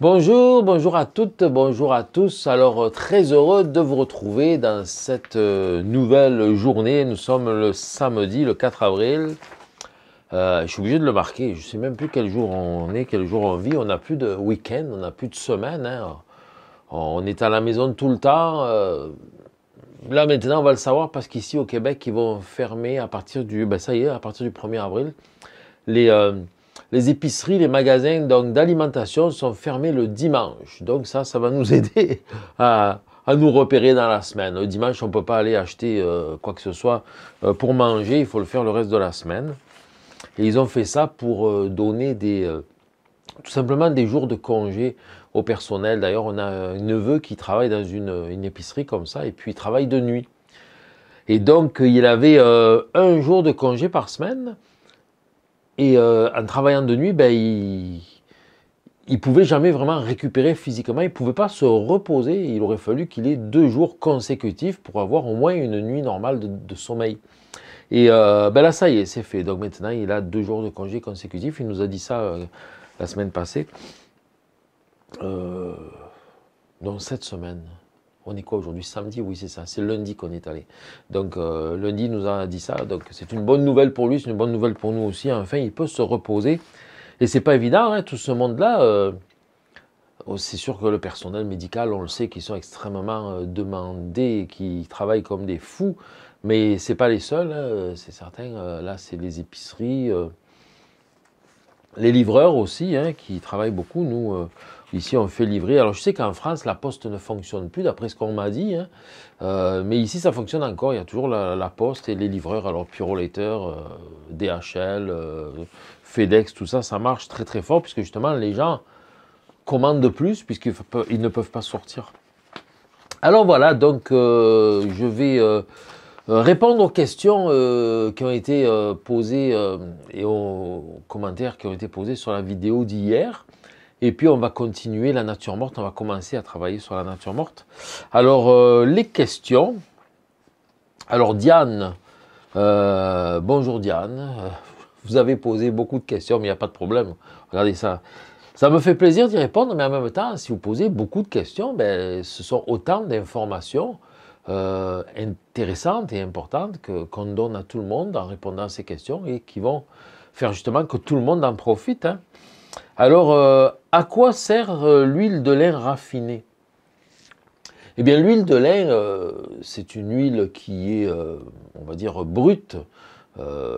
Bonjour, bonjour à toutes, bonjour à tous. Alors euh, très heureux de vous retrouver dans cette euh, nouvelle journée. Nous sommes le samedi, le 4 avril. Euh, je suis obligé de le marquer. Je ne sais même plus quel jour on est, quel jour on vit. On n'a plus de week-end, on n'a plus de semaine. Hein. On est à la maison tout le temps. là maintenant, on va le savoir parce qu'ici au Québec, ils vont fermer à partir du, ben, ça y est, à partir du 1er avril, les, les épiceries, les magasins d'alimentation sont fermés le dimanche. Donc ça, ça va nous aider à, nous repérer dans la semaine. Le dimanche, on ne peut pas aller acheter euh, quoi que ce soit euh, pour manger, il faut le faire le reste de la semaine. Et ils ont fait ça pour euh, donner des, tout simplement des jours de congé au personnel. D'ailleurs, on a un neveu qui travaille dans une, une, épicerie comme ça, et puis il travaille de nuit. Et donc, il avait un jour de congé par semaine, et euh, en travaillant de nuit, ben, il ne pouvait jamais vraiment récupérer physiquement, il ne pouvait pas se reposer. Il aurait fallu qu'il ait deux jours consécutifs pour avoir au moins une nuit normale de, sommeil. Et euh, ben là, ça y est, c'est fait. Donc maintenant, il a deux jours de congé consécutifs. Il nous a dit ça euh, la semaine passée. dans cette semaine on est quoi aujourd'hui Samedi, oui c'est ça, c'est lundi qu'on est allé. Donc euh, lundi nous a dit ça, donc c'est une bonne nouvelle pour lui, c'est une bonne nouvelle pour nous aussi. Enfin, il peut se reposer. Et c'est pas évident, hein, tout ce monde-là. Euh, oh, c'est sûr que le personnel médical, on le sait, qu'ils sont extrêmement euh, demandés, qui travaillent comme des fous, mais c'est pas les seuls, hein, c'est certain. là, c'est les épiceries, les livreurs aussi, hein, qui travaillent beaucoup. Nous, Ici, on fait livrer. Alors, je sais qu'en France, la poste ne fonctionne plus, d'après ce qu'on m'a dit. Hein. Euh, mais ici, ça fonctionne encore. Il y a toujours la, poste et les livreurs. Alors, Puroletter, euh, DHL, euh, FedEx, tout ça, ça marche très, très fort. Puisque, justement, les gens commandent de plus, puisqu'ils ne peuvent pas sortir. Alors, voilà. Donc, je vais... répondre aux questions qui ont été posées et aux commentaires qui ont été posés sur la vidéo d'hier. Et puis on va continuer la nature morte, on va commencer à travailler sur la nature morte. Alors euh, les questions. Alors Diane, euh, bonjour Diane. Euh, vous avez posé beaucoup de questions, mais il n'y a pas de problème. Regardez ça. Ça me fait plaisir d'y répondre, mais en même temps, si vous posez beaucoup de questions, ben, ce sont autant d'informations intéressantes et importantes qu'on donne à tout le monde en répondant à ces questions et qui vont faire justement que tout le monde en profite. Hein. Alors, euh, à quoi sert euh, l'huile de lin raffinée Eh bien, l'huile de lin, euh, c'est une huile qui est, on va dire, brute.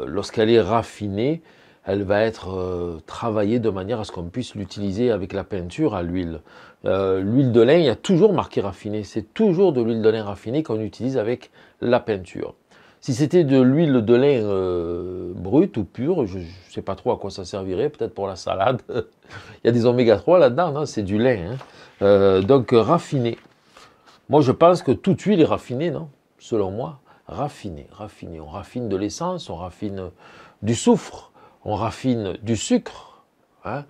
Lorsqu'elle est raffinée, elle va être travaillée de manière à ce qu'on puisse l'utiliser avec la peinture à l'huile. l'huile de lin, il y a toujours marqué raffinée. C'est toujours de l'huile de lin raffinée qu'on utilise avec la peinture. Si c'était de l'huile de lin euh, brute ou pure, je ne sais pas trop à quoi ça servirait, peut-être pour la salade. Il y a des oméga 3 là-dedans, c'est du lait. Hein. Euh, donc raffiné. Moi je pense que toute huile est raffinée, non Selon moi, raffiné raffinée. On raffine de l'essence, on raffine du soufre, on raffine du sucre. Hein.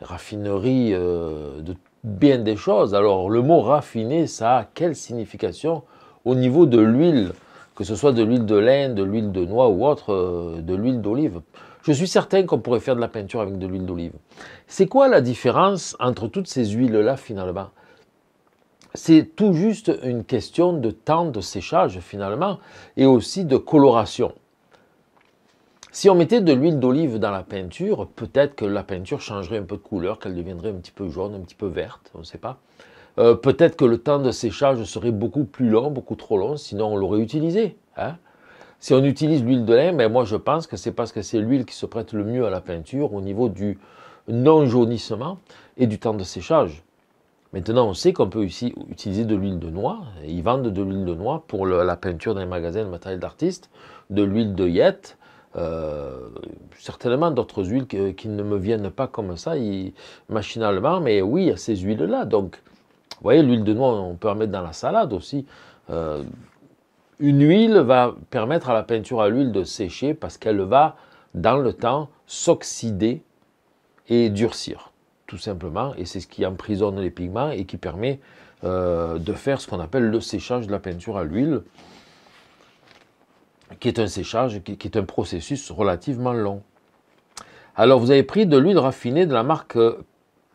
raffinerie euh, de bien des choses. Alors le mot raffiné, ça a quelle signification au niveau de l'huile que ce soit de l'huile de lin, de l'huile de noix ou autre, euh, de l'huile d'olive. Je suis certain qu'on pourrait faire de la peinture avec de l'huile d'olive. C'est quoi la différence entre toutes ces huiles-là finalement C'est tout juste une question de temps de séchage finalement et aussi de coloration. Si on mettait de l'huile d'olive dans la peinture, peut-être que la peinture changerait un peu de couleur, qu'elle deviendrait un petit peu jaune, un petit peu verte, on ne sait pas. Euh, peut-être que le temps de séchage serait beaucoup plus long, beaucoup trop long, sinon on l'aurait utilisé. Hein. si on utilise l'huile de lin, mais ben moi je pense que c'est parce que c'est l'huile qui se prête le mieux à la peinture au niveau du non-jaunissement et du temps de séchage. Maintenant, on sait qu'on peut aussi utiliser de l'huile de noix. Ils vendent de l'huile de noix pour la peinture dans les magasins de matériel d'artiste, de l'huile de yette, euh, certainement d'autres huiles qui, ne me viennent pas comme ça, machinalement, mais oui, il ces huiles-là. Donc, vous voyez, l'huile de noix, on peut en mettre dans la salade aussi. Euh, une huile va permettre à la peinture à l'huile de sécher parce qu'elle va, dans le temps, s'oxyder et durcir, tout simplement. Et c'est ce qui emprisonne les pigments et qui permet euh, de faire ce qu'on appelle le séchage de la peinture à l'huile, qui est un séchage, qui est un processus relativement long. Alors, vous avez pris de l'huile raffinée de la marque euh,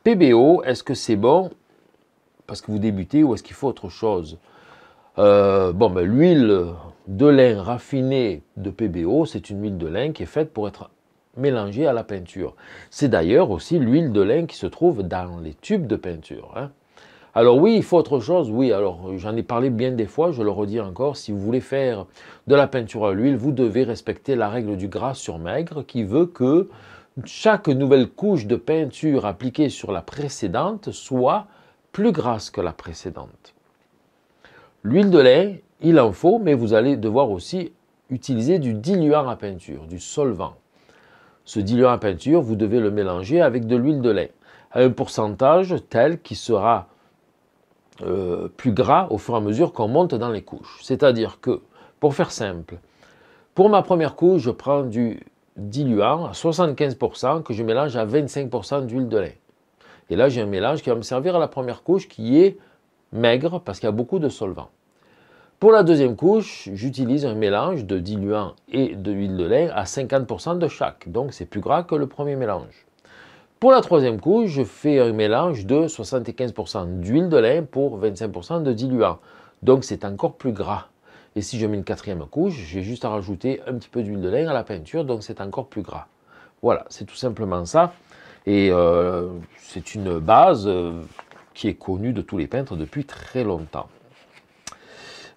PBO. Est-ce que c'est bon parce que vous débutez ou est-ce qu'il faut autre chose euh, Bon, ben, l'huile de lin raffinée de PBO, c'est une huile de lin qui est faite pour être mélangée à la peinture. C'est d'ailleurs aussi l'huile de lin qui se trouve dans les tubes de peinture. Hein. Alors oui, il faut autre chose, oui, alors j'en ai parlé bien des fois, je le redis encore, si vous voulez faire de la peinture à l'huile, vous devez respecter la règle du gras sur maigre qui veut que chaque nouvelle couche de peinture appliquée sur la précédente soit plus grasse que la précédente. L'huile de lait, il en faut, mais vous allez devoir aussi utiliser du diluant à peinture, du solvant. Ce diluant à peinture, vous devez le mélanger avec de l'huile de lait, à un pourcentage tel qui sera euh, plus gras au fur et à mesure qu'on monte dans les couches. C'est-à-dire que, pour faire simple, pour ma première couche, je prends du diluant à 75% que je mélange à 25% d'huile de lait. Et là, j'ai un mélange qui va me servir à la première couche qui est maigre parce qu'il y a beaucoup de solvants. Pour la deuxième couche, j'utilise un mélange de diluant et de de lin à 50% de chaque. Donc c'est plus gras que le premier mélange. Pour la troisième couche, je fais un mélange de 75% d'huile de lin pour 25% de diluant. Donc c'est encore plus gras. Et si je mets une quatrième couche, j'ai juste à rajouter un petit peu d'huile de lin à la peinture, donc c'est encore plus gras. Voilà, c'est tout simplement ça. Et euh, c'est une base euh, qui est connue de tous les peintres depuis très longtemps.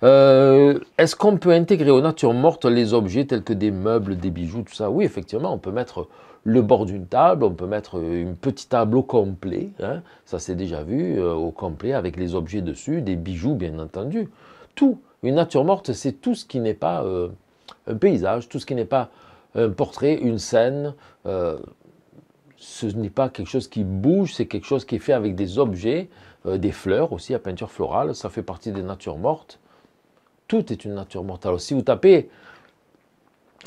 Euh, est-ce qu'on peut intégrer aux natures mortes les objets tels que des meubles, des bijoux, tout ça Oui, effectivement, on peut mettre le bord d'une table, on peut mettre une petite table au complet, hein. ça c'est déjà vu, au complet avec les objets dessus, des bijoux bien entendu, tout. Une nature morte, c'est tout ce qui n'est pas un paysage, tout ce qui n'est pas un portrait, une scène, ce n'est pas quelque chose qui bouge, c'est quelque chose qui est fait avec des objets, euh, des fleurs aussi, à peinture florale, ça fait partie des natures mortes. Tout est une nature morte. Alors si vous tapez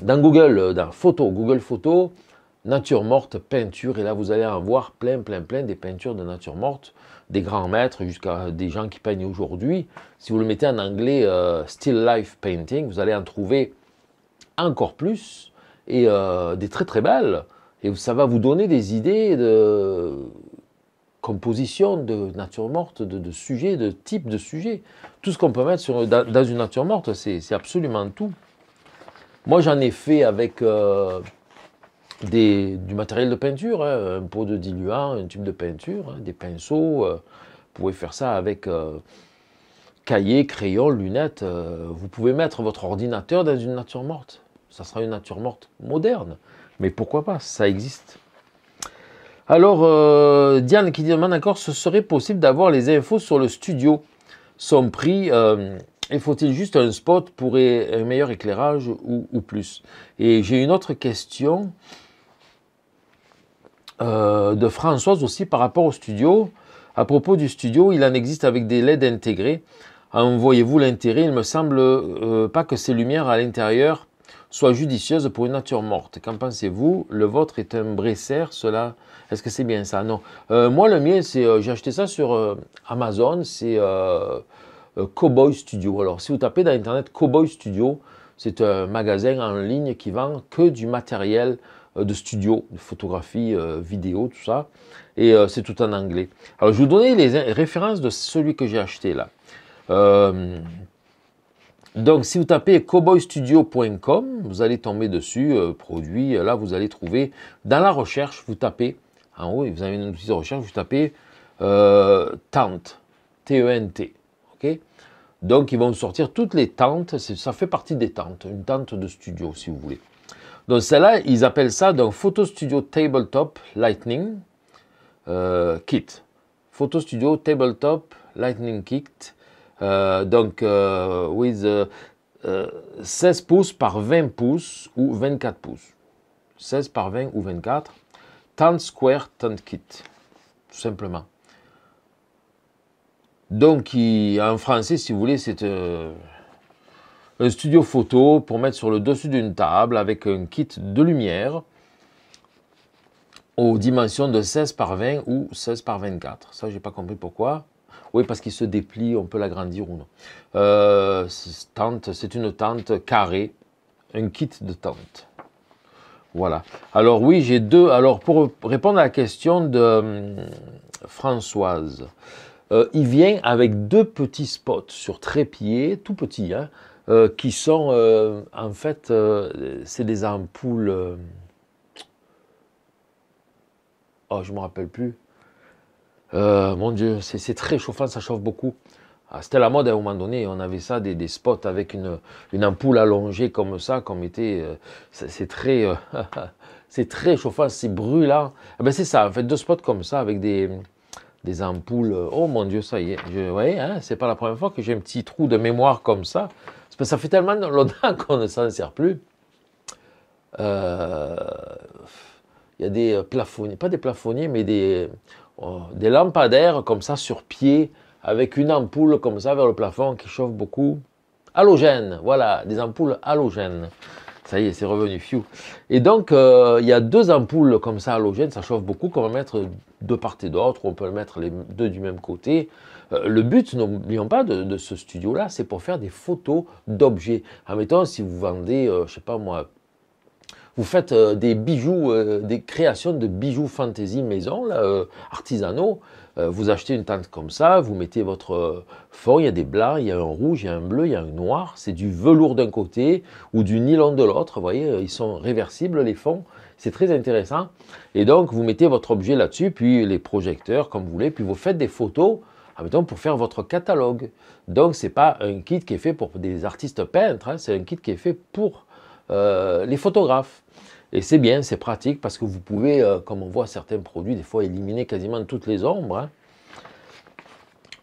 dans Google, euh, dans photo, Google photo, nature morte, peinture, et là vous allez en voir plein, plein, plein des peintures de nature morte, des grands maîtres jusqu'à des gens qui peignent aujourd'hui. Si vous le mettez en anglais euh, still life painting, vous allez en trouver encore plus et des très très belles. Et ça va vous donner des idées de composition de nature morte, de, sujets, de type de sujets. Tout ce qu'on peut mettre dans, une nature morte, c'est absolument tout. Moi, j'en ai fait avec euh, du matériel de peinture, hein, un pot de diluant, un tube de peinture, hein, des pinceaux. Euh, vous pouvez faire ça avec cahiers, euh, cahier, crayon, lunettes. vous pouvez mettre votre ordinateur dans une nature morte. Ça sera une nature morte moderne. Mais pourquoi pas, ça existe. Alors, euh, Diane qui demande encore, ce serait possible d'avoir les infos sur le studio, son prix, euh, et faut-il juste un spot pour un meilleur éclairage ou, plus Et j'ai une autre question euh, de Françoise aussi par rapport au studio. À propos du studio, il en existe avec des LED intégrés. En voyez-vous l'intérêt Il me semble pas que ces lumières à l'intérieur soit judicieuse pour une nature morte. Qu'en pensez-vous Le vôtre est un bresser, cela. Est-ce que c'est bien ça Non. Euh, moi, le mien, c'est euh, j'ai acheté ça sur euh, Amazon, c'est Cowboy Studio. Alors, si vous tapez dans Internet Cowboy Studio, c'est un magasin en ligne qui vend que du matériel de studio, de photographie, vidéo, tout ça. Et c'est tout en anglais. Alors, je vais vous donner les références de celui que j'ai acheté là. Donc, si vous tapez cowboystudio.com, vous allez tomber dessus, euh, Produit Là, vous allez trouver, dans la recherche, vous tapez, en haut, vous avez une outil de recherche, vous tapez euh, tente, T-E-N-T. E OK Donc, ils vont sortir toutes les tentes. Ça fait partie des tentes, une tente de studio, si vous voulez. Donc, celle-là, ils appellent ça donc, Photo Studio Tabletop Lightning euh, Kit. Photo Studio Tabletop Lightning Kit. Euh, donc, euh, with 16 euh, pouces par 20 pouces ou 24 pouces. 16 par 20 ou 24. Tant square, tant kit. Tout simplement. Donc, en français, si vous voulez, c'est un studio photo pour mettre sur le dessus d'une table avec un kit de lumière aux dimensions de 16 par 20 ou 16 par 24. Ça, j'ai pas compris pourquoi. Oui, parce qu'il se déplie, on peut l'agrandir ou non. Euh, tente, c'est une tente carrée, un kit de tente. Voilà. Alors oui, j'ai deux. Alors pour répondre à la question de hum, Françoise, euh, il vient avec deux petits spots sur trépied, tout petits, hein, euh, qui sont en fait, c'est des ampoules. Oh, je me rappelle plus. Euh, mon Dieu, c'est très chauffant, ça chauffe beaucoup. Ah, c'était la mode à un moment donné, on avait ça, des, spots avec une, une, ampoule allongée comme ça, comme était. Euh, c'est très, euh, c'est très chauffant, c'est brûlant. Eh ben, c'est ça, en fait, deux spots comme ça avec des, des ampoules. Oh mon Dieu, ça y est, Vous voyez, hein, c'est pas la première fois que j'ai un petit trou de mémoire comme ça. ça fait tellement longtemps qu'on ne s'en sert plus. Il y a des plafonniers, pas des plafonniers, mais des Oh, des lampadaires comme ça sur pied, avec une ampoule comme ça vers le plafond qui chauffe beaucoup. Halogène, voilà, des ampoules halogène Ça y est, c'est revenu, fiu. Et donc, euh, il y a deux ampoules comme ça halogènes, ça chauffe beaucoup, qu'on va mettre de part et d'autre, on peut le mettre les deux du même côté. Euh, le but, n'oublions pas, de, ce studio-là, c'est pour faire des photos d'objets. Admettons, si vous vendez, euh, je sais pas moi, vous faites euh, des bijoux, euh, des créations de bijoux fantasy maison, là, euh, artisanaux. vous achetez une tente comme ça, vous mettez votre fond, il y a des blancs, il y a un rouge, il y a un bleu, il y a un noir. C'est du velours d'un côté ou du nylon de l'autre. Vous voyez, ils sont réversibles, les fonds. C'est très intéressant. Et donc, vous mettez votre objet là-dessus, puis les projecteurs, comme vous voulez, puis vous faites des photos admettons, pour faire votre catalogue. Donc, ce n'est pas un kit qui est fait pour des artistes peintres, hein. c'est un kit qui est fait pour les photographes. Et c'est bien, c'est pratique parce que vous pouvez, euh, comme on voit certains produits, des fois éliminer quasiment toutes les ombres. Hein.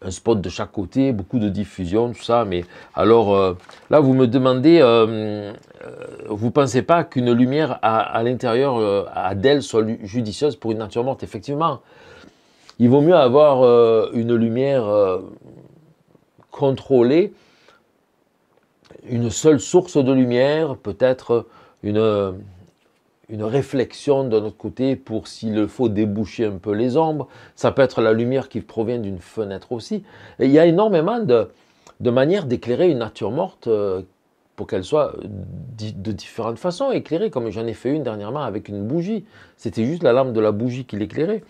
Un spot de chaque côté, beaucoup de diffusion, tout ça. Mais alors euh, là, vous me demandez, euh, vous ne pensez pas qu'une lumière à, l'intérieur à d'elle soit judicieuse pour une nature morte Effectivement, il vaut mieux avoir une lumière contrôlée, une seule source de lumière, peut-être une une réflexion de notre côté pour, s'il le faut, déboucher un peu les ombres. Ça peut être la lumière qui provient d'une fenêtre aussi. il y a énormément de, de manières d'éclairer une nature morte euh, pour qu'elle soit euh, de différentes façons éclairée, comme j'en ai fait une dernièrement avec une bougie. C'était juste la lampe de la bougie qui l'éclairait.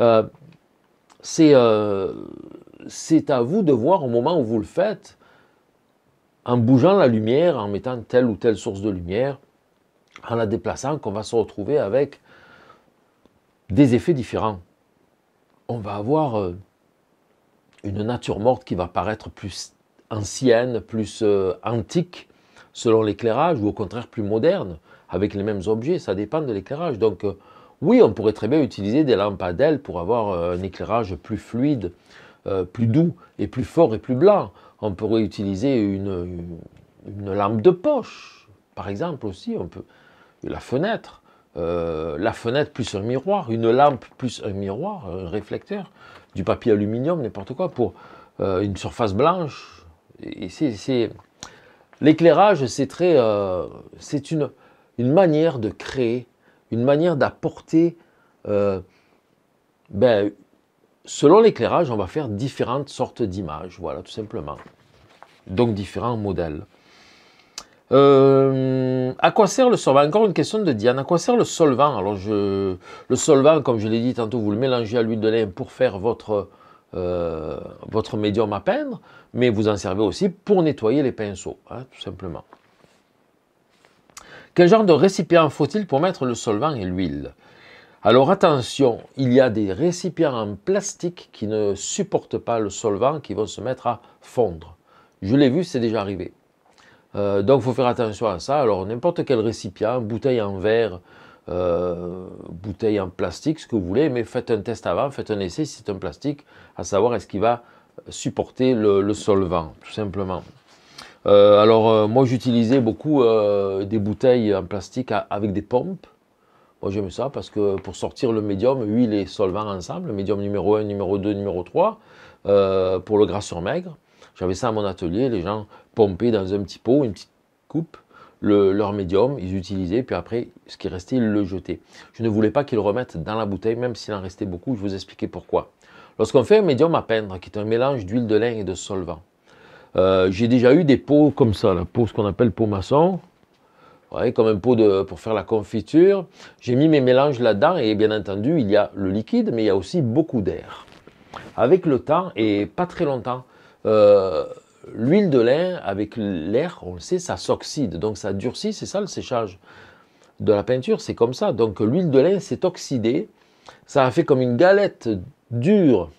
Euh, c'est à vous de voir au moment où vous le faites, en bougeant la lumière, en mettant telle ou telle source de lumière, en la déplaçant qu'on va se retrouver avec des effets différents. On va avoir euh, une nature morte qui va paraître plus ancienne, plus euh, antique selon l'éclairage, ou au contraire plus moderne, avec les mêmes objets, ça dépend de l'éclairage. Donc euh, oui, on pourrait très bien utiliser des lampes à pour avoir un éclairage plus fluide, plus doux, et plus fort et plus blanc. On pourrait utiliser une, une lampe de poche, par exemple aussi, on peut, la fenêtre, euh, la fenêtre plus un miroir, une lampe plus un miroir, un réflecteur, du papier aluminium, n'importe quoi, pour euh, une surface blanche. l'éclairage, c'est euh, une, manière de créer, une manière d'apporter. Ben, selon l'éclairage, on va faire différentes sortes d'images, voilà, tout simplement. Donc différents modèles. Euh, à quoi sert le solvant Encore une question de Diane. À quoi sert le solvant Alors, je, le solvant, comme je l'ai dit tantôt, vous le mélangez à l'huile de lin pour faire votre, euh, votre médium à peindre, mais vous en servez aussi pour nettoyer les pinceaux, hein, tout simplement. Quel genre de récipient faut-il pour mettre le solvant et l'huile alors attention, il y a des récipients en plastique qui ne supportent pas le solvant, qui vont se mettre à fondre. Je l'ai vu, c'est déjà arrivé. Euh, donc il faut faire attention à ça. Alors n'importe quel récipient, bouteille en verre, euh, bouteille en plastique, ce que vous voulez, mais faites un test avant, faites un essai si c'est un plastique, à savoir est-ce qu'il va supporter le, solvant, tout simplement. Euh, alors moi j'utilisais beaucoup des bouteilles en plastique avec des pompes. Moi j'aime ça parce que pour sortir le médium, huile et solvant ensemble, médium numéro 1, numéro 2, numéro 3, pour le gras sur maigre. J'avais ça à mon atelier, les gens pomper dans un petit pot, une petite coupe, le, leur médium, ils utilisaient, puis après, ce qui restait, ils le jetaient. Je ne voulais pas qu'ils remettent dans la bouteille, même s'il en restait beaucoup, je vous expliquer pourquoi. Lorsqu'on fait un médium à peindre, qui est un mélange d'huile de lin et de solvant, euh, j'ai déjà eu des pots comme ça, la ce qu'on appelle pot maçon, comme un pot de, pour faire la confiture. J'ai mis mes mélanges là-dedans et bien entendu, il y a le liquide, mais il y a aussi beaucoup d'air. Avec le temps et pas très longtemps, euh, L'huile de lin, avec l'air, on le sait, ça s'oxyde, donc ça durcit, c'est ça le séchage. De la peinture, c'est comme ça. Donc l'huile de lin s'est oxydée, ça a fait comme une galette dure,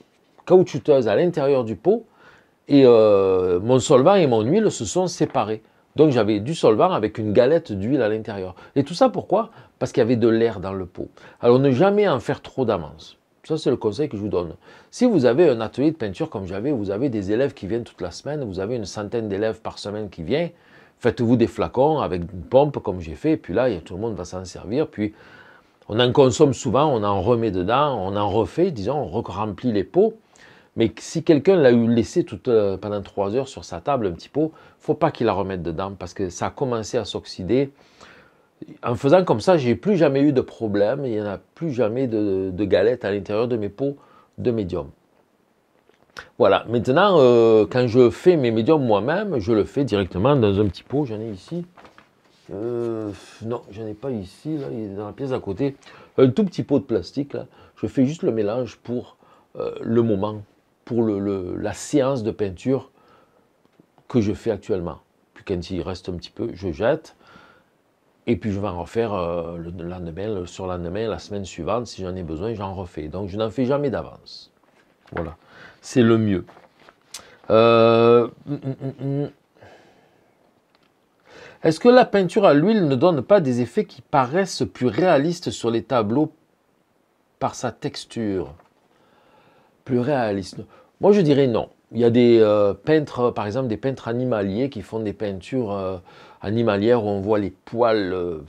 caoutchouteuse à l'intérieur du pot, et euh, mon solvant et mon huile se sont séparés. Donc j'avais du solvant avec une galette d'huile à l'intérieur. Et tout ça pourquoi Parce qu'il y avait de l'air dans le pot. Alors ne jamais en faire trop d'amance. Ça, c'est le conseil que je vous donne. Si vous avez un atelier de peinture comme j'avais, vous avez des élèves qui viennent toute la semaine, vous avez une centaine d'élèves par semaine qui viennent, faites-vous des flacons avec une pompe comme j'ai fait, puis là, tout le monde va s'en servir, puis on en consomme souvent, on en remet dedans, on en refait, disons, on remplit les pots. Mais si quelqu'un l'a eu laissé toute, euh, pendant trois heures sur sa table, un petit pot, il faut pas qu'il la remette dedans parce que ça a commencé à s'oxyder, en faisant comme ça, j'ai plus jamais eu de problème, il n'y en a plus jamais de, galettes à l'intérieur de mes pots de médium. Voilà, maintenant, euh, quand je fais mes médiums moi-même, je le fais directement dans un petit pot, j'en ai ici. Euh, non, je n'en ai pas ici, là, il est dans la pièce à côté. Un tout petit pot de plastique, Je fais juste le mélange pour euh, le moment, pour la séance de peinture que je fais actuellement. Puis quand il reste un petit peu, je jette. Et puis je vais en refaire euh, le lendemain, le surlendemain, la semaine suivante. Si j'en ai besoin, j'en refais. Donc je n'en fais jamais d'avance. Voilà. C'est le mieux. Euh, est-ce que la peinture à l'huile ne donne pas des effets qui paraissent plus réalistes sur les tableaux par sa texture Plus réaliste Moi je dirais non. Il y a des euh, peintres, par exemple des peintres animaliers qui font des peintures animalière où on voit les poils, euh,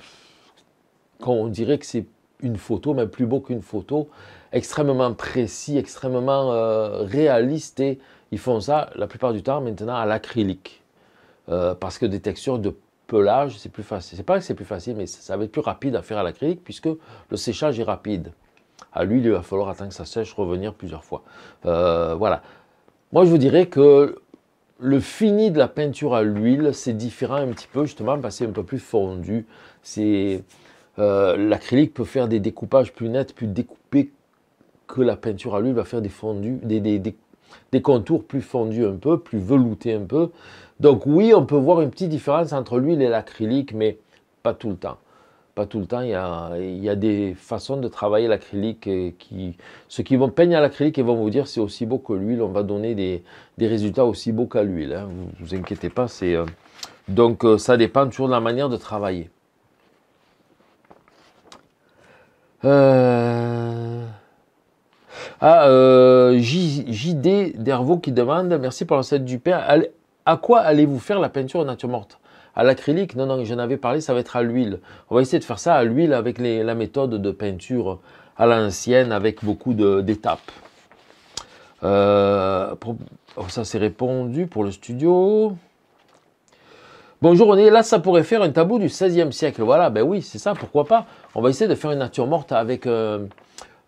on dirait que c'est une photo, même plus beau qu'une photo, extrêmement précis, extrêmement euh, réaliste. Et ils font ça la plupart du temps maintenant à l'acrylique. Euh, parce que des textures de pelage, c'est plus facile. C'est pas que c'est plus facile, mais ça va être plus rapide à faire à l'acrylique puisque le séchage est rapide. À lui, il va falloir attendre que ça sèche, revenir plusieurs fois. voilà. Moi, je vous dirais que le fini de la peinture à l'huile, c'est différent un petit peu justement parce que c'est un peu plus fondu. Euh, l'acrylique peut faire des découpages plus nets, plus découpés que la peinture à l'huile va faire des fondus, des, des, contours plus fondus un peu, plus veloutés un peu. Donc oui, on peut voir une petite différence entre l'huile et l'acrylique, mais pas tout le temps pas tout le temps. Il y a, des façons de travailler l'acrylique qui. Ceux qui vont peindre à l'acrylique et vont vous dire c'est aussi beau que l'huile, on va donner des, résultats aussi beaux qu'à l'huile. Ne hein. Vous, inquiétez pas, c'est. Euh, donc euh, ça dépend toujours de la manière de travailler. Euh, ah, JD Dervaux qui demande Merci pour la du père. À quoi allez-vous faire la peinture en nature morte à l'acrylique, non, non, j'en avais parlé, ça va être à l'huile. On va essayer de faire ça à l'huile avec la méthode de peinture à l'ancienne avec beaucoup d'étapes. Euh, oh, ça s'est répondu pour le studio. Bonjour, on est là, ça pourrait faire un tabou du 16e siècle. Voilà, ben oui, c'est ça, pourquoi pas. On va essayer de faire une nature morte avec euh,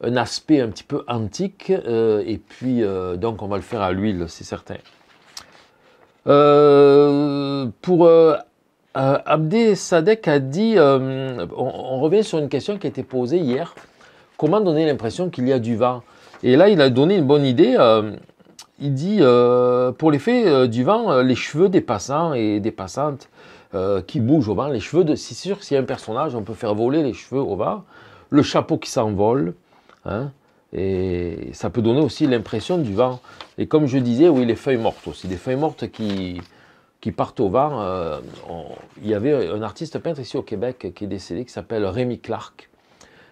un aspect un petit peu antique. Euh, et puis, donc, on va le faire à l'huile, c'est certain. pour euh, Abdé Sadek a dit, euh, on, revient sur une question qui a été posée hier, comment donner l'impression qu'il y a du vent Et là, il a donné une bonne idée. Euh, il dit, euh, pour l'effet du vent, les cheveux des passants et des passantes qui bougent au vent, les cheveux de... C'est sûr, s'il y a un personnage, on peut faire voler les cheveux au vent, le chapeau qui s'envole, hein, et ça peut donner aussi l'impression du vent. Et comme je disais, oui, les feuilles mortes aussi, des feuilles mortes qui qui partent au vent. Euh, il y avait un artiste peintre ici au Québec qui est décédé, qui s'appelle Rémi Clark.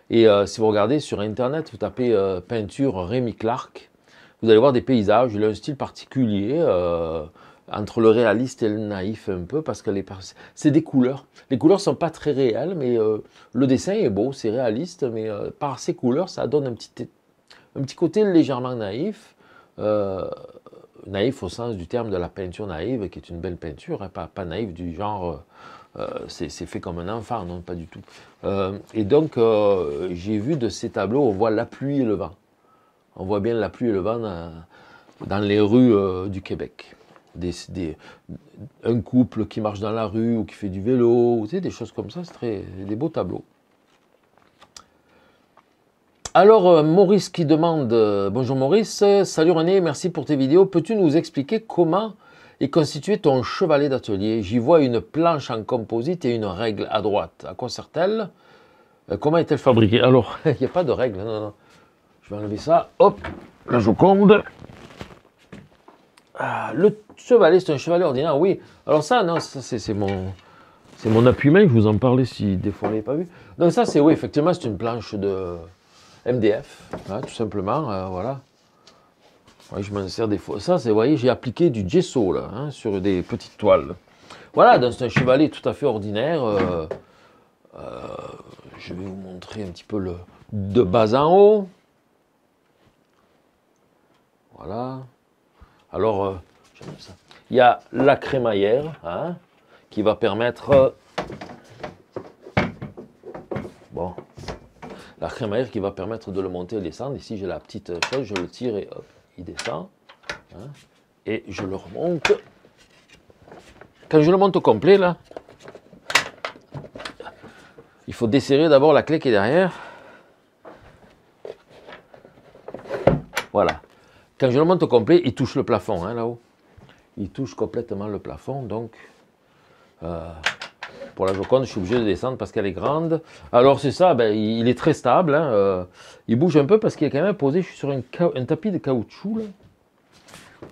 Et euh, si vous regardez sur Internet, vous tapez euh, peinture Rémi Clark, vous allez voir des paysages. Il a un style particulier, entre le réaliste et le naïf un peu, parce que les c'est des couleurs. Les couleurs ne sont pas très réelles, mais le dessin est beau, c'est réaliste, mais par ces couleurs, ça donne un petit, un petit côté légèrement naïf naïf au sens du terme de la peinture naïve, qui est une belle peinture, hein, pas, pas naïf du genre euh, euh, c'est fait comme un enfant, non, pas du tout. Euh, et donc, j'ai vu de ces tableaux, on voit la pluie et le vent. On voit bien la pluie et le vent dans, les rues du Québec. un couple qui marche dans la rue ou qui fait du vélo, des choses comme ça, c'est des beaux tableaux. Alors, euh, Maurice qui demande euh, Bonjour Maurice, euh, salut René, merci pour tes vidéos. Peux-tu nous expliquer comment est constitué ton chevalet d'atelier J'y vois une planche en composite et une règle à droite. À quoi sert-elle Comment est-elle fabriquée Alors, il n'y a pas de règle, non, non. Je vais enlever ça. Hop, la Joconde. Ah, le chevalet, c'est un chevalet ordinaire, oui. Alors ça, non, ça, c'est mon... C'est mon appui-main, je vous en parlais si des fois vous l'avait pas vu. Donc ça, c'est oui, effectivement, c'est une planche de, MDF, hein, tout simplement, euh, voilà. je m'en sers des fois. Ça, c'est, vous voyez, j'ai appliqué du gesso, là, hein, sur des petites toiles. Voilà, dans c'est un chevalet tout à fait ordinaire. Euh, euh, je vais vous montrer un petit peu le de bas en haut. Voilà. Alors, il y a la crémaillère, hein, qui va permettre... Bon, la crémaillère qui va permettre de le monter et descendre. Ici, j'ai la petite feuille, je le tire et hop, il descend. Hein. et je le remonte. Quand je le monte au complet, là, il faut desserrer d'abord la clé qui est derrière. Voilà. Quand je le monte au complet, il touche le plafond, hein, là-haut. Il touche complètement le plafond, donc... Euh, pour la Joconde, je suis obligé de descendre parce qu'elle est grande. Alors c'est ça, ben, il est très stable. Hein, euh, il bouge un peu parce qu'il est quand même posé je suis sur un tapis de caoutchouc.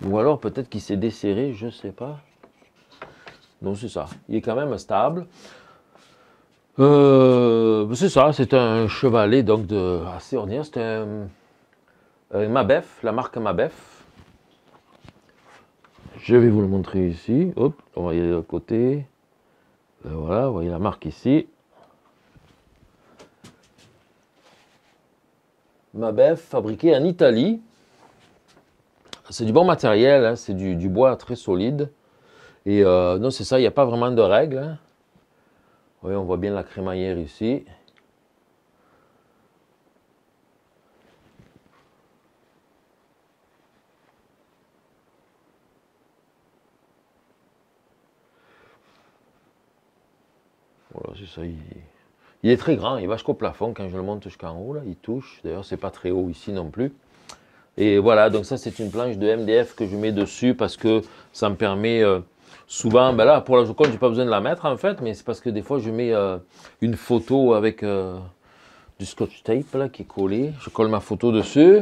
Ou alors peut-être qu'il s'est desserré, je ne sais pas. Donc c'est ça, il est quand même stable. Euh, c'est ça, c'est un chevalet donc de assez ordinaire. C'est un, Mabef, la marque Mabef. Je vais vous le montrer ici. Hop, on va y aller de côté. Euh, voilà, vous voyez la marque ici. Mabef fabriqué en Italie. C'est du bon matériel, hein, c'est du, bois très solide. Et euh, non, c'est ça, il n'y a pas vraiment de règles. Hein. vous on voit bien la crémaillère ici. ça. Il, est très grand, il va jusqu'au plafond quand je le monte jusqu'en haut, là, il touche. D'ailleurs, c'est pas très haut ici non plus. Et voilà, donc ça c'est une planche de MDF que je mets dessus parce que ça me permet euh, souvent, ben là pour la Joconde j'ai pas besoin de la mettre en fait, mais c'est parce que des fois je mets euh, une photo avec euh, du scotch tape là qui est collé, je colle ma photo dessus.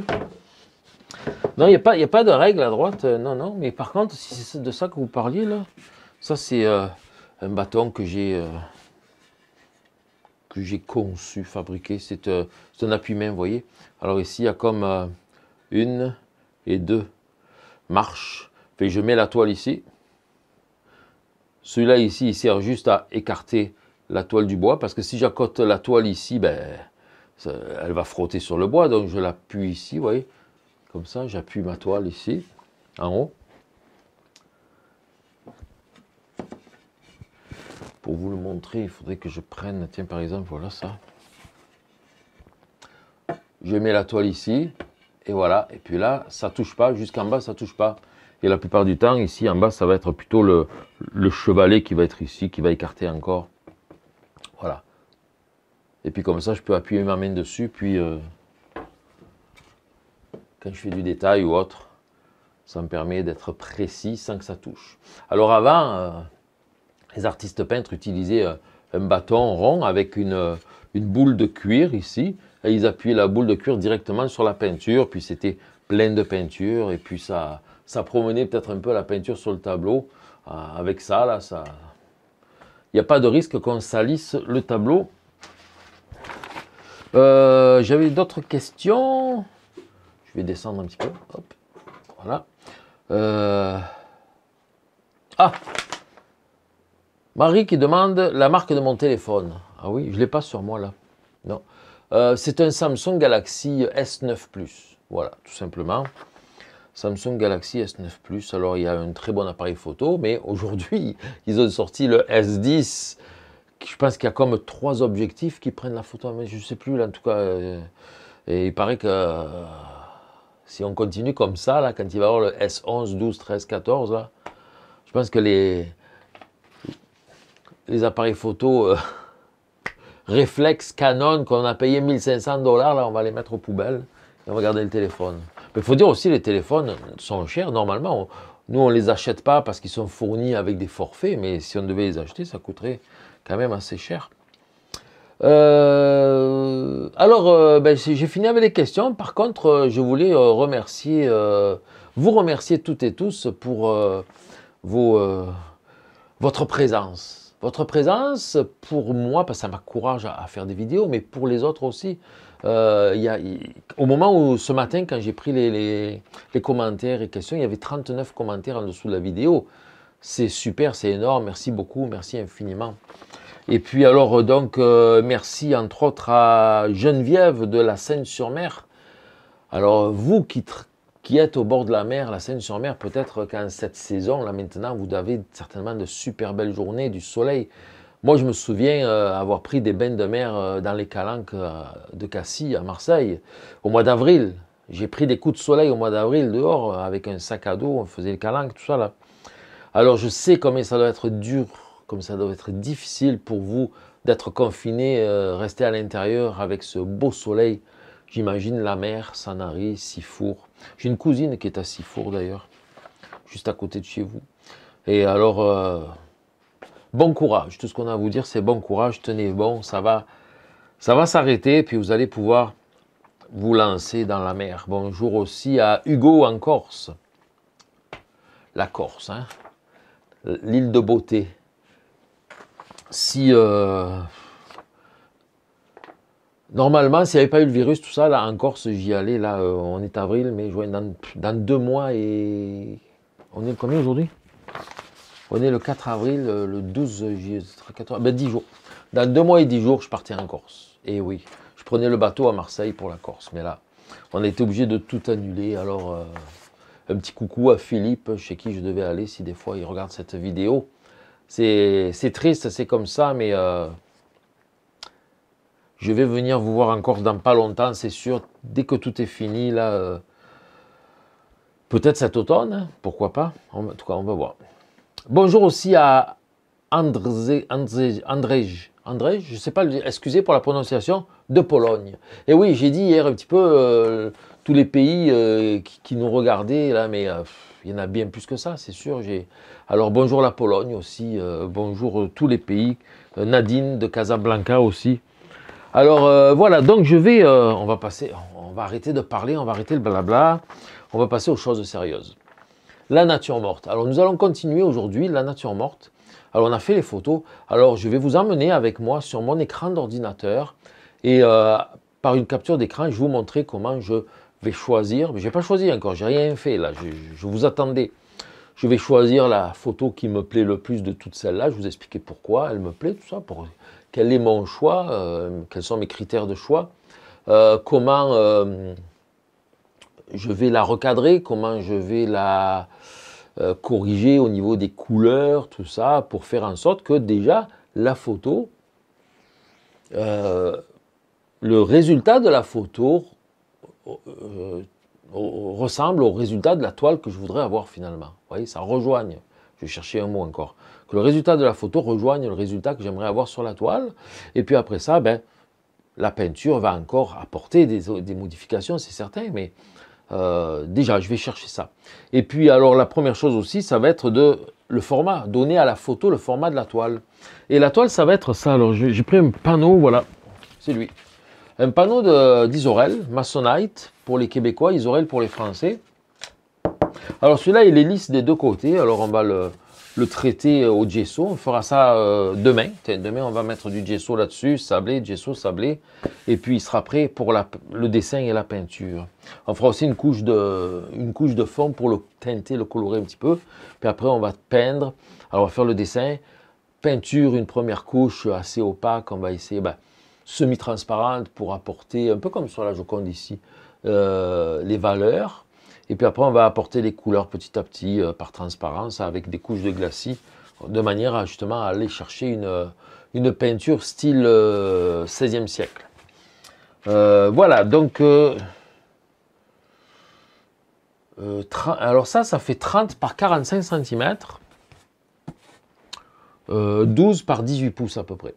Non, il n'y a, pas, y a pas de règle à droite, non, non, mais par contre si c'est de ça que vous parliez là, ça c'est un bâton que j'ai que j'ai conçu, fabriqué. Euh, c'est un appui-main, vous voyez. Alors ici, il y a comme euh, une et deux marches. Fait je mets la toile ici. Celui-là ici, il sert juste à écarter la toile du bois, parce que si j'accote la toile ici, ben, elle va frotter sur le bois, donc je l'appuie ici, vous voyez. Comme ça, j'appuie ma toile ici, en haut. Pour vous le montrer, il faudrait que je prenne, tiens par exemple, voilà ça. Je mets la toile ici, et voilà, et puis là, ça touche pas, jusqu'en bas, ça touche pas. Et la plupart du temps, ici en bas, ça va être plutôt le, chevalet qui va être ici, qui va écarter encore. Voilà. Et puis comme ça, je peux appuyer ma main dessus, puis euh, quand je fais du détail ou autre, ça me permet d'être précis sans que ça touche. Alors avant, euh, les artistes peintres utilisaient euh, un bâton rond avec euh, une, boule de cuir ici. Et ils appuyaient la boule de cuir directement sur la peinture, puis c'était plein de peinture, et puis ça, ça promenait peut-être un peu la peinture sur le tableau. Ah, avec ça, là, ça... Il n'y a pas de risque qu'on salisse le tableau. Euh, j'avais d'autres questions. Je vais descendre un petit peu. Hop. Voilà. Ah Marie qui demande la marque de mon téléphone. Ah oui, je ne l'ai pas sur moi là. Non. Euh, c'est un Samsung Galaxy S9 Plus. Voilà, tout simplement. Samsung Galaxy S9 Plus. Alors, il y a un très bon appareil photo, mais aujourd'hui, ils ont sorti le S10. Je pense qu'il y a comme trois objectifs qui prennent la photo, mais je ne sais plus, là, en tout cas. Euh, il paraît que euh, si on continue comme ça, là, quand il va y avoir le S11, 12, 13, 14, là, je pense que les, les appareils photo euh, réflex Canon qu'on a payé 1500 dollars, là, on va les mettre aux poubelles et on va garder le téléphone. Mais il faut dire aussi, les téléphones sont chers. Normalement, nous, on ne les achète pas parce qu'ils sont fournis avec des forfaits, mais si on devait les acheter, ça coûterait quand même assez cher. Euh, alors, euh, ben, j'ai fini avec les questions. Par contre, je voulais remercier, vous remercier toutes et tous pour votre présence. Votre présence, pour moi, parce que ça m'encourage à, faire des vidéos, mais pour les autres aussi. Euh, au moment où ce matin, quand j'ai pris les, commentaires et questions, il y avait 39 commentaires en dessous de la vidéo. C'est super, c'est énorme. Merci beaucoup, merci infiniment. Et puis alors, donc, euh, merci entre autres à Geneviève de la Seine-sur-Mer. Alors, vous qui, qui êtes au bord de la mer, la Seine-sur-Mer, peut-être qu'en cette saison, là maintenant, vous avez certainement de super belles journées, du soleil. Moi, je me souviens euh, avoir pris des bains de mer euh, dans les calanques euh, de Cassis, à Marseille, au mois d'avril. J'ai pris des coups de soleil au mois d'avril dehors avec un sac à dos, on faisait les calanques, tout ça là. Alors je sais comment ça doit être dur, comme ça doit être difficile pour vous d'être confiné, rester à l'intérieur avec ce beau soleil J'imagine la mer, Sanary, Sifour. J'ai une cousine qui est à Sifour d'ailleurs, juste à côté de chez vous. Et alors, euh, bon courage. Tout ce qu'on a à vous dire, c'est bon courage, tenez bon, ça va, ça va s'arrêter, puis vous allez pouvoir vous lancer dans la mer. Bonjour aussi à Hugo en Corse. La Corse, hein l'île de beauté. Si euh, Normalement, s'il n'y avait pas eu le virus, tout ça, là, en Corse, j'y allais, là, euh, on est avril, mais je dans, deux mois et... On est combien aujourd'hui On est le 4 avril, euh, le 12 euh, juillet, ben 10 jours. Dans deux mois et 10 jours, je partais en Corse. Et eh oui, je prenais le bateau à Marseille pour la Corse, mais là, on a été obligé de tout annuler, alors... un petit coucou à Philippe, chez qui je devais aller, si des fois il regarde cette vidéo. C'est triste, c'est comme ça, mais... Je vais venir vous voir encore dans pas longtemps, c'est sûr. Dès que tout est fini, là, euh, peut-être cet automne, hein, pourquoi pas. En tout cas, on va voir. Bonjour aussi à Andrzej, Andrzej, je ne sais pas, excusez pour la prononciation, de Pologne. Et eh oui, j'ai dit hier un petit peu euh, tous les pays euh, qui, nous regardaient, là, mais il y en a bien plus que ça, c'est sûr. Alors bonjour la Pologne aussi, bonjour tous les pays, Nadine de Casablanca aussi. Alors euh, voilà, donc je vais, euh, on va passer, on va arrêter de parler, on va arrêter le blabla, on va passer aux choses sérieuses. La nature morte. Alors nous allons continuer aujourd'hui la nature morte. Alors on a fait les photos. Alors je vais vous emmener avec moi sur mon écran d'ordinateur et euh, par une capture d'écran, je vais vous montrer comment je vais choisir. Mais n'ai pas choisi encore, j'ai rien fait là. Je, vous attendais. Je vais choisir la photo qui me plaît le plus de toutes celles-là. Je vous expliquer pourquoi elle me plaît, tout ça. Pour quel est mon choix, euh, quels sont mes critères de choix, euh, comment euh, je vais la recadrer, comment je vais la corriger au niveau des couleurs, tout ça, pour faire en sorte que déjà la photo, le résultat de la photo ressemble au résultat de la toile que je voudrais avoir finalement. Vous voyez, ça rejoigne. Je vais chercher un mot encore le résultat de la photo rejoigne le résultat que j'aimerais avoir sur la toile. Et puis après ça, ben, la peinture va encore apporter des, modifications, c'est certain, mais euh, déjà, je vais chercher ça. Et puis, alors, la première chose aussi, ça va être de le format, donner à la photo le format de la toile. Et la toile, ça va être ça. Alors, j'ai pris un panneau, voilà, c'est lui. Un panneau d'Isorel, Masonite, pour les Québécois, Isorel pour les Français. Alors, celui-là, il est lisse des deux côtés. Alors, on va le, le traiter euh, au gesso. On fera ça euh, demain. Demain, on va mettre du gesso là-dessus, sablé, gesso, sablé. Et puis, il sera prêt pour le dessin et la peinture. On fera aussi une couche de, une couche de pour le teinter, le colorer un petit peu. Puis après, on va peindre. Alors, on va faire le dessin. Peinture, une première couche assez opaque. On va essayer ben, semi-transparente pour apporter, un peu comme sur la Joconde ici, euh, les valeurs et puis après, on va apporter les couleurs petit à petit euh, par transparence avec des couches de glacis de manière à justement aller chercher une, euh, peinture style 16e euh, siècle. voilà, donc... alors ça, ça fait 30 par 45 cm, 12 par 18 pouces à peu près.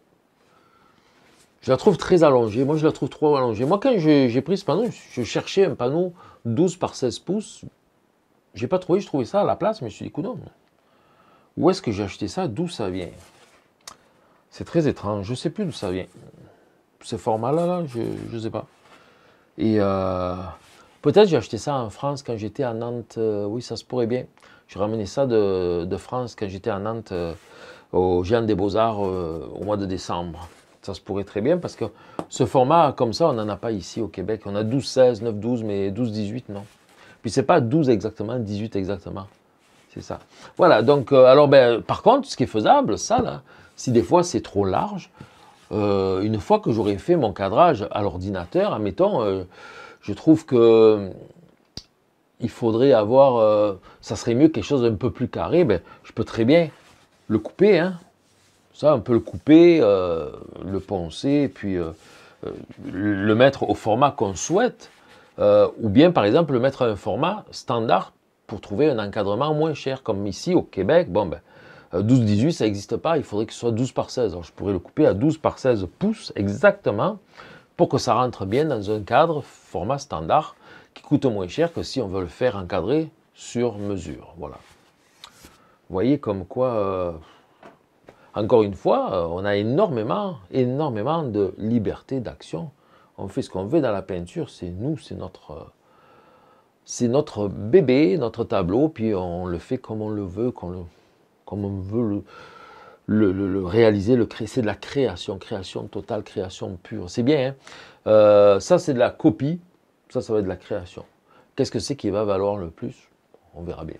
Je la trouve très allongée, moi je la trouve trop allongée. Moi quand j'ai pris ce panneau, je cherchais un panneau 12 par 16 pouces, j'ai pas trouvé, je trouvais ça à la place, mais je me suis dit, où est-ce que j'ai acheté ça, d'où ça vient C'est très étrange, je sais plus d'où ça vient. Ce format-là, je ne sais pas. Et euh, peut-être j'ai acheté ça en France quand j'étais à Nantes, euh, oui, ça se pourrait bien. J'ai ramené ça de, France quand j'étais à Nantes euh, au Géant des Beaux-Arts au mois de décembre. Ça se pourrait très bien parce que ce format comme ça, on n'en a pas ici au Québec. On a 12, 16, 9, 12, mais 12, 18, non. Puis ce n'est pas 12 exactement, 18 exactement. C'est ça. Voilà, donc, euh, alors, ben, par contre, ce qui est faisable, ça, là, si des fois c'est trop large, euh, une fois que j'aurai fait mon cadrage à l'ordinateur, admettons, euh, je trouve que il faudrait avoir, ça serait mieux quelque chose d'un peu plus carré, ben, je peux très bien le couper, hein, ça, on peut le couper, euh, le poncer, puis euh, euh, le mettre au format qu'on souhaite, ou bien par exemple le mettre à un format standard pour trouver un encadrement moins cher, comme ici au Québec. Bon, ben, 12-18, ça n'existe pas, il faudrait que ce soit 12 par 16. je pourrais le couper à 12 par 16 pouces exactement pour que ça rentre bien dans un cadre format standard qui coûte moins cher que si on veut le faire encadrer sur mesure. Voilà. Vous voyez comme quoi encore une fois, euh, on a énormément, énormément de liberté d'action. On fait ce qu'on veut dans la peinture, c'est nous, c'est notre, c'est notre bébé, notre tableau, puis on le fait comme on le veut, comme, on veut le, réaliser, le créer. C'est de la création, création totale, création pure. C'est bien. Hein. Euh, ça, c'est de la copie. Ça, ça va être de la création. Qu'est-ce que c'est qui va valoir le plus On verra bien.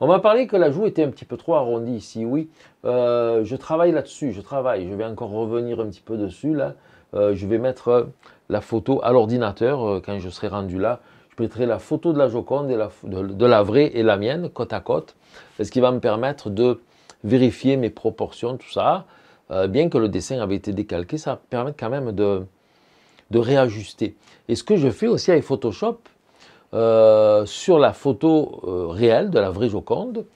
On m'a parlé que la joue était un petit peu trop arrondie ici, oui. Euh, je travaille là-dessus, je travaille. Je vais encore revenir un petit peu dessus là. Euh, je vais mettre euh, la photo à l'ordinateur quand je serai rendu là. Je mettrai la photo de la Joconde, de, la vraie et la mienne, côte à côte. Ce qui va me permettre de vérifier mes proportions, tout ça. bien que le dessin avait été décalqué, ça permet quand même de, de réajuster. Et ce que je fais aussi avec Photoshop, euh, sur la photo euh, réelle de la vraie Joconde,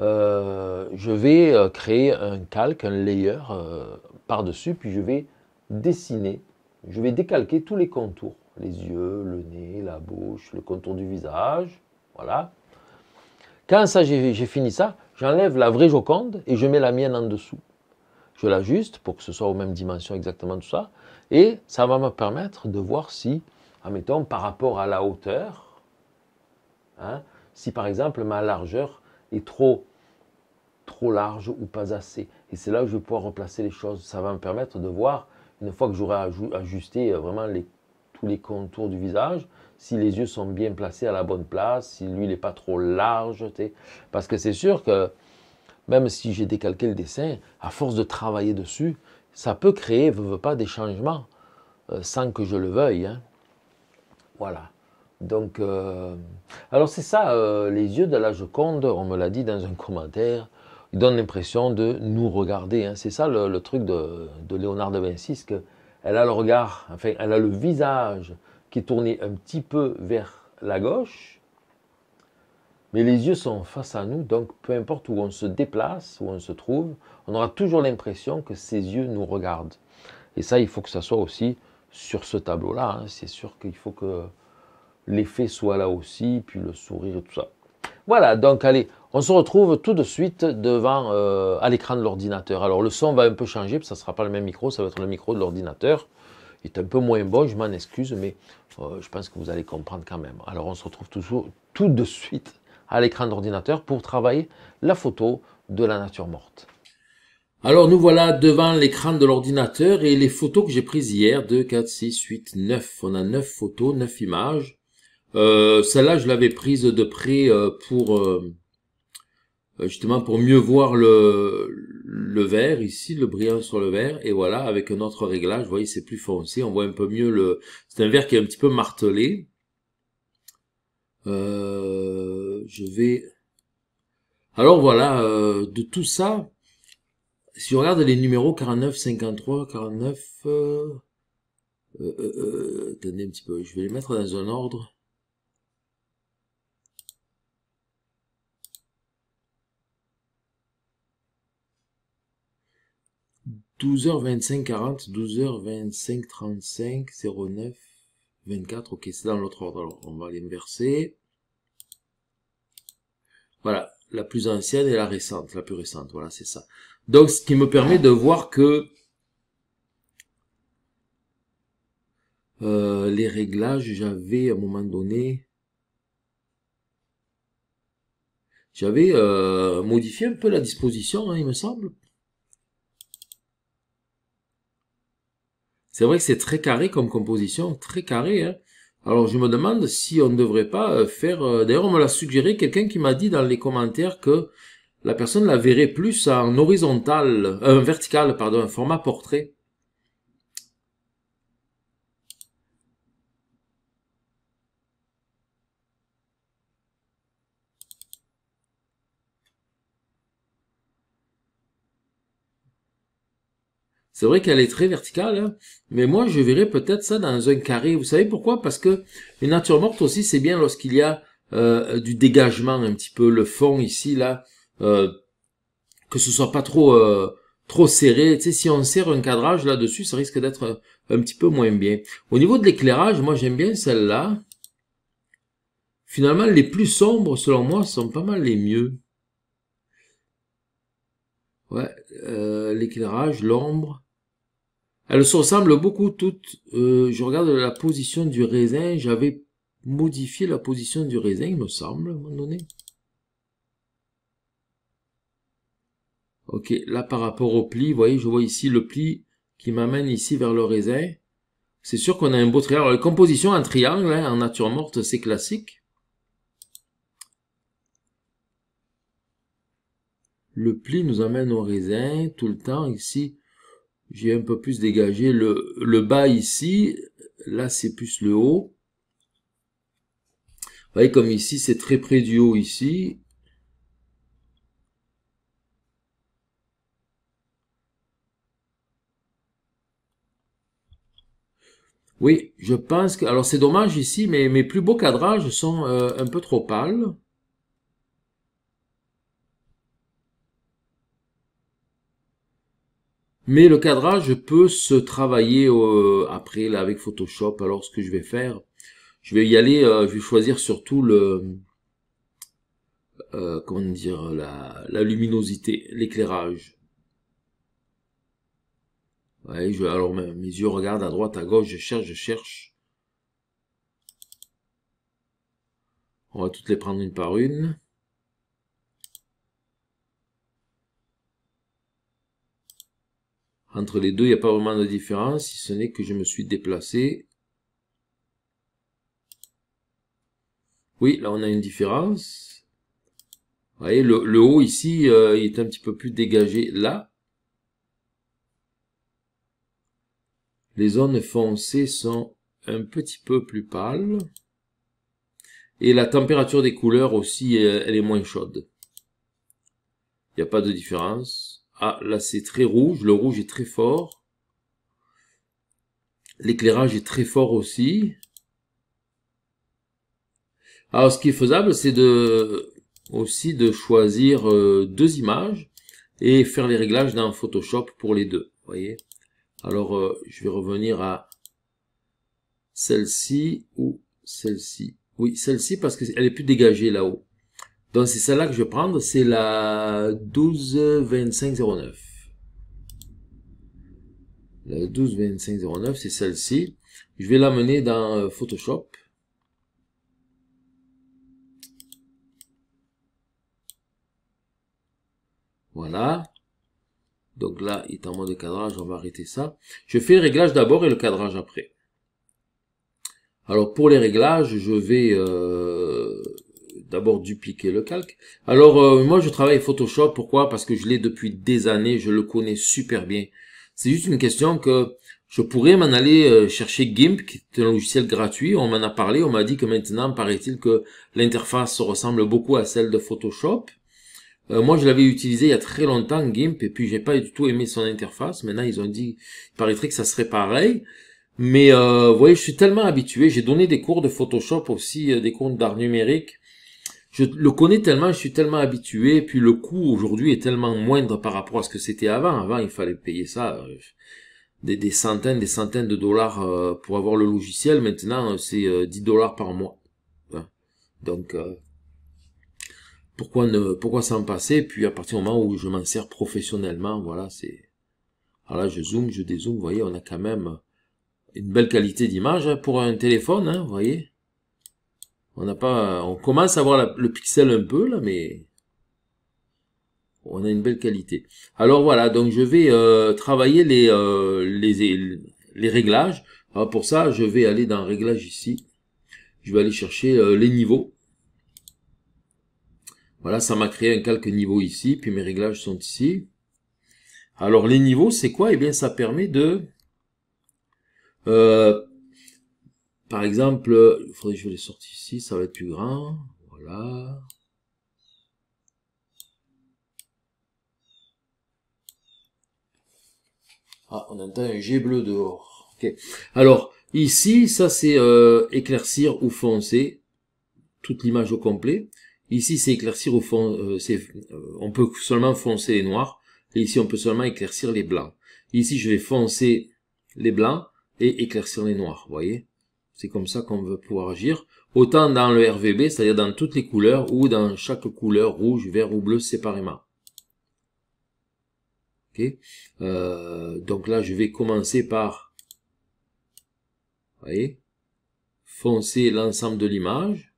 euh, je vais créer un calque, un layer par-dessus, puis je vais dessiner, je vais décalquer tous les contours, les yeux, le nez, la bouche, le contour du visage, voilà. Quand ça j'ai fini ça, j'enlève la vraie Joconde et je mets la mienne en dessous. Je l'ajuste pour que ce soit aux mêmes dimensions exactement tout ça, et ça va me permettre de voir si, admettons, par rapport à la hauteur, Hein. si par exemple ma largeur est trop, trop large ou pas assez. Et c'est là où je vais pouvoir replacer les choses. Ça va me permettre de voir, une fois que j'aurai ajusté euh, vraiment tous les contours du visage, si les yeux sont bien placés à la bonne place, si l'huile n'est pas trop large. Parce que c'est sûr que même si j'ai décalqué le dessin, à force de travailler dessus, ça peut créer, ne veut pas, des changements euh, sans que je le veuille. Hein. Voilà. Donc, euh, alors c'est ça, euh, les yeux de la Joconde, on me l'a dit dans un commentaire, ils donnent l'impression de nous regarder. Hein. C'est ça le, truc de, Léonard de Vinci, qu'elle a le regard, enfin, elle a le visage qui est tourné un petit peu vers la gauche, mais les yeux sont face à nous, donc peu importe où on se déplace, où on se trouve, on aura toujours l'impression que ses yeux nous regardent. Et ça, il faut que ça soit aussi sur ce tableau-là. Hein. C'est sûr qu'il faut que l'effet soit là aussi, puis le sourire et tout ça. Voilà, donc allez, on se retrouve tout de suite devant euh, à l'écran de l'ordinateur. Alors le son va un peu changer, parce ça ne sera pas le même micro, ça va être le micro de l'ordinateur. Il est un peu moins bon, je m'en excuse, mais euh, je pense que vous allez comprendre quand même. Alors on se retrouve toujours tout de suite à l'écran d'ordinateur pour travailler la photo de la nature morte. Alors nous voilà devant l'écran de l'ordinateur et les photos que j'ai prises hier, 2, 4, 6, 8, 9. On a 9 photos, 9 images. Euh, Celle-là, je l'avais prise de près euh, pour euh, euh, justement pour mieux voir le, le verre ici, le brillant sur le verre. Et voilà, avec un autre réglage, vous voyez, c'est plus foncé. On voit un peu mieux le... C'est un verre qui est un petit peu martelé. je vais... Alors voilà, de tout ça, si on regarde les numéros 49, 53, 49... Euh, attendez un petit peu, je vais les mettre dans un ordre. 12h25, 40, 12h25, 35, 09, 24. Ok, c'est dans l'autre ordre. Alors, on va l'inverser. Voilà, la plus ancienne et la récente, la plus récente. Voilà, c'est ça. Donc, ce qui me permet de voir que euh, les réglages, j'avais à un moment donné... J'avais euh, modifié un peu la disposition, hein, il me semble. C'est vrai que c'est très carré comme composition, très carré. Hein. Alors je me demande si on ne devrait pas euh, faire... Euh, d'ailleurs on me l'a suggéré, quelqu'un qui m'a dit dans les commentaires que la personne la verrait plus en horizontal, un euh, vertical, pardon, un format portrait. C'est vrai qu'elle est très verticale, hein. mais moi je verrais peut-être ça dans un carré. Vous savez pourquoi Parce que une nature morte aussi, c'est bien lorsqu'il y a euh, du dégagement un petit peu, le fond ici, là, euh, que ce soit pas trop euh, trop serré. Tu sais, si on serre un cadrage là-dessus, ça risque d'être un, petit peu moins bien. Au niveau de l'éclairage, moi j'aime bien celle-là. Finalement, les plus sombres, selon moi, sont pas mal les mieux. Ouais, l'éclairage, l'ombre. Elles se ressemblent beaucoup toutes. Euh, je regarde la position du raisin. J'avais modifié la position du raisin, il me semble, à un moment donné. Ok, là par rapport au pli, vous voyez, je vois ici le pli qui m'amène ici vers le raisin. C'est sûr qu'on a un beau triangle. la composition en triangle, hein, en nature morte, c'est classique. Le pli nous amène au raisin tout le temps ici j'ai un peu plus dégagé le, bas ici, là c'est plus le haut. Vous voyez comme ici c'est très près du haut ici. Oui, je pense que... Alors c'est dommage ici, mais mes plus beaux cadrages sont euh, un peu trop pâles. Mais le cadrage peut se travailler euh, après là avec Photoshop. Alors ce que je vais faire, je vais y aller, euh, je vais choisir surtout le euh, comment dire la, luminosité, l'éclairage. Ouais, je, alors mes yeux regardent à droite, à gauche, je cherche, je cherche. On va toutes les prendre une par une. Entre les deux, il n'y a pas vraiment de différence, si ce n'est que je me suis déplacé. Oui, là on a une différence. Vous voyez, le, haut ici, euh, il est un petit peu plus dégagé là. Les zones foncées sont un petit peu plus pâles. Et la température des couleurs aussi, euh, elle est moins chaude. Il n'y a pas de différence. Ah, là, c'est très rouge. Le rouge est très fort. L'éclairage est très fort aussi. Alors, ce qui est faisable, c'est de aussi de choisir euh, deux images et faire les réglages dans Photoshop pour les deux. voyez Alors, euh, je vais revenir à celle-ci ou celle-ci. Oui, celle-ci parce qu'elle est plus dégagée là-haut. Donc c'est celle-là que je vais prendre, c'est la 122509. La 122509, c'est celle-ci. Je vais l'amener dans euh, Photoshop. Voilà. Donc là, il est en mode cadrage, on va arrêter ça. Je fais le réglage d'abord et le cadrage après. Alors pour les réglages, je vais... Euh, d'abord dupliquer le calque. Alors euh, moi je travaille Photoshop, pourquoi Parce que je l'ai depuis des années, je le connais super bien. C'est juste une question que je pourrais m'en aller euh, chercher GIMP, qui est un logiciel gratuit. On m'en a parlé, on m'a dit que maintenant, paraît-il, que l'interface ressemble beaucoup à celle de Photoshop. Euh, moi, je l'avais utilisé il y a très longtemps, GIMP, et puis j'ai pas du tout aimé son interface. Maintenant, ils ont dit, il paraîtrait que ça serait pareil. Mais vous voyez, je suis tellement habitué. J'ai donné des cours de Photoshop aussi, des cours d'art numérique je le connais tellement, je suis tellement habitué, puis le coût aujourd'hui est tellement moindre par rapport à ce que c'était avant. Avant, il fallait payer ça euh, des, des, centaines, des centaines de dollars euh, pour avoir le logiciel. Maintenant, euh, c'est 10 dollars par mois. Hein. donc, pourquoi ne, pourquoi s'en passer Puis à partir du moment où je m'en sers professionnellement, voilà, c'est. Alors ah là, je zoome, je dézoome, vous voyez, on a quand même une belle qualité d'image hein, pour un téléphone, hein, vous voyez. On n'a pas, on commence à voir le pixel un peu là, mais on a une belle qualité. Alors voilà, donc je vais euh, travailler euh, les, les, les réglages. Ah, pour ça, je vais aller dans réglages ici. Je vais aller chercher euh, les niveaux. Voilà, ça m'a créé un calque niveau ici, puis mes réglages sont ici. Alors les niveaux, c'est quoi Eh bien, ça permet de par exemple, il faudrait que je les sorte ici, ça va être plus grand. Voilà. Ah, on entend un G bleu dehors. Ok. Alors, ici, ça c'est euh, éclaircir ou foncer toute l'image au complet. Ici, c'est éclaircir ou foncer. Euh, euh, on peut seulement foncer les noirs. Et ici, on peut seulement éclaircir les blancs. Ici, je vais foncer les blancs et éclaircir les noirs, vous voyez c'est comme ça qu'on veut pouvoir agir. Autant dans le RVB, c'est-à-dire dans toutes les couleurs, ou dans chaque couleur, rouge, vert ou bleu, séparément. Euh, donc là, je vais commencer par, voyez, foncer l'ensemble de l'image.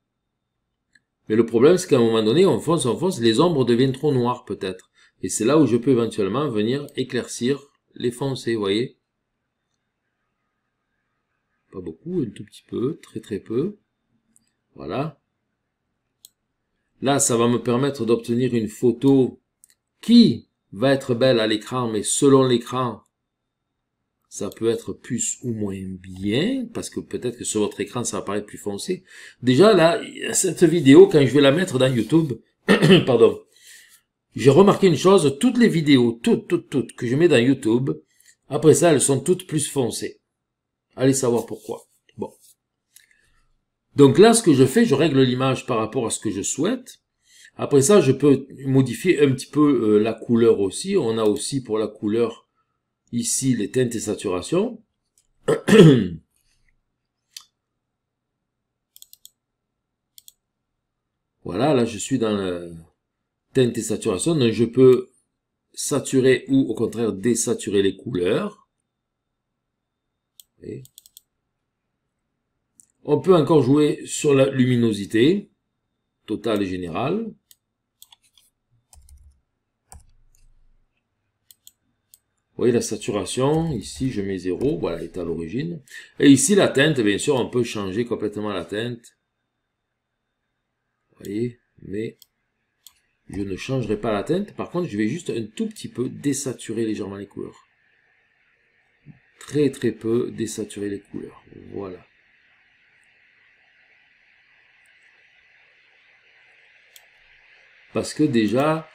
Mais le problème, c'est qu'à un moment donné, on fonce, on fonce, les ombres deviennent trop noires peut-être. Et c'est là où je peux éventuellement venir éclaircir les foncés, vous voyez. Pas beaucoup, un tout petit peu, très très peu. Voilà. Là, ça va me permettre d'obtenir une photo qui va être belle à l'écran, mais selon l'écran, ça peut être plus ou moins bien, parce que peut-être que sur votre écran, ça va paraître plus foncé. Déjà, là, cette vidéo, quand je vais la mettre dans YouTube, pardon, j'ai remarqué une chose, toutes les vidéos, toutes, toutes, toutes, que je mets dans YouTube, après ça, elles sont toutes plus foncées. Allez savoir pourquoi. Bon. Donc là, ce que je fais, je règle l'image par rapport à ce que je souhaite. Après ça, je peux modifier un petit peu euh, la couleur aussi. On a aussi pour la couleur, ici, les teintes et saturations. voilà, là, je suis dans la teinte et saturation. Donc, je peux saturer ou, au contraire, désaturer les couleurs. On peut encore jouer sur la luminosité, totale et générale. Vous voyez la saturation, ici je mets 0, voilà, elle est à l'origine. Et ici la teinte, bien sûr, on peut changer complètement la teinte. Vous voyez, mais je ne changerai pas la teinte. Par contre, je vais juste un tout petit peu désaturer légèrement les couleurs très très peu désaturer les couleurs. Voilà. Parce que déjà,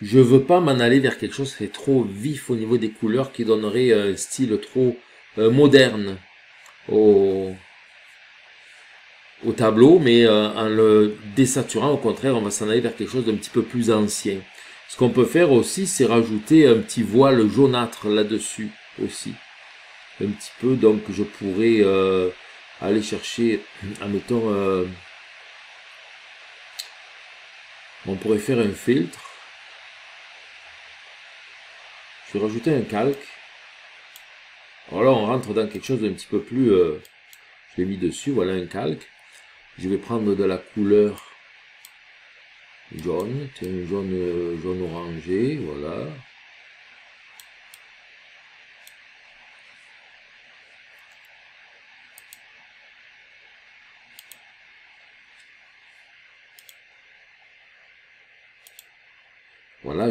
je veux pas m'en aller vers quelque chose qui est trop vif au niveau des couleurs, qui donnerait euh, un style trop euh, moderne au, tableau, mais euh, en le désaturant, au contraire, on va s'en aller vers quelque chose d'un petit peu plus ancien. Ce qu'on peut faire aussi, c'est rajouter un petit voile jaunâtre là-dessus aussi un petit peu. Donc je pourrais euh, aller chercher, admettons, euh, on pourrait faire un filtre. Je vais rajouter un calque. Voilà, on rentre dans quelque chose d'un petit peu plus... Euh, je l'ai mis dessus, voilà un calque. Je vais prendre de la couleur jaune, un jaune, euh, jaune orangé, voilà.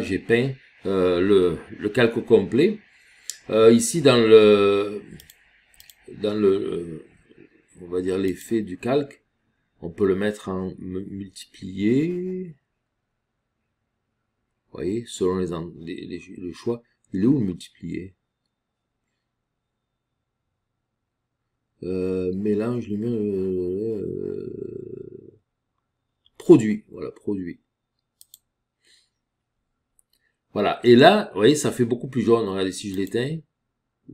j'ai peint euh, le, calque complet. Euh, ici dans le dans le euh, on va dire l'effet du calque, on peut le mettre en multiplier. Vous voyez, selon les, les, choix, il est où le multiplier mélange, produit, voilà, produit. Voilà. Et là, vous voyez, ça fait beaucoup plus jaune. Regardez, si je l'éteins,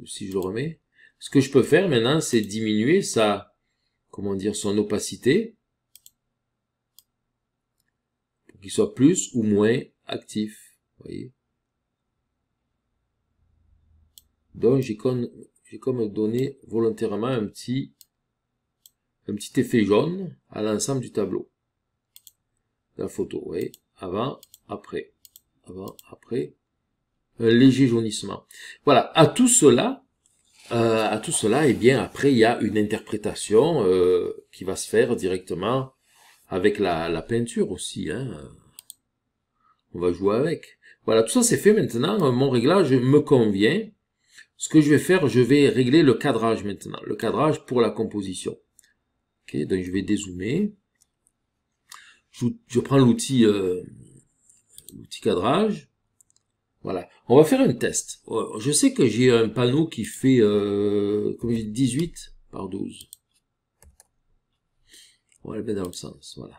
si je le remets. Ce que je peux faire maintenant, c'est diminuer sa, comment dire, son opacité. Pour qu'il soit plus ou moins actif. voyez. Donc, j'ai comme, j'ai comme donné volontairement un petit, un petit effet jaune à l'ensemble du tableau. la photo, vous voyez. Avant, après avant, ah ben, après, un euh, léger jaunissement. Voilà, à tout cela, euh, à tout cela, eh bien après il y a une interprétation euh, qui va se faire directement avec la, peinture aussi. Hein. On va jouer avec. Voilà, tout ça c'est fait maintenant. Mon réglage me convient. Ce que je vais faire, je vais régler le cadrage maintenant. Le cadrage pour la composition. Ok, donc je vais dézoomer. Je, prends l'outil outil cadrage. Voilà. On va faire un test. Euh, je sais que j'ai un panneau qui fait euh, 18 par 12. On va dans le sens. Voilà.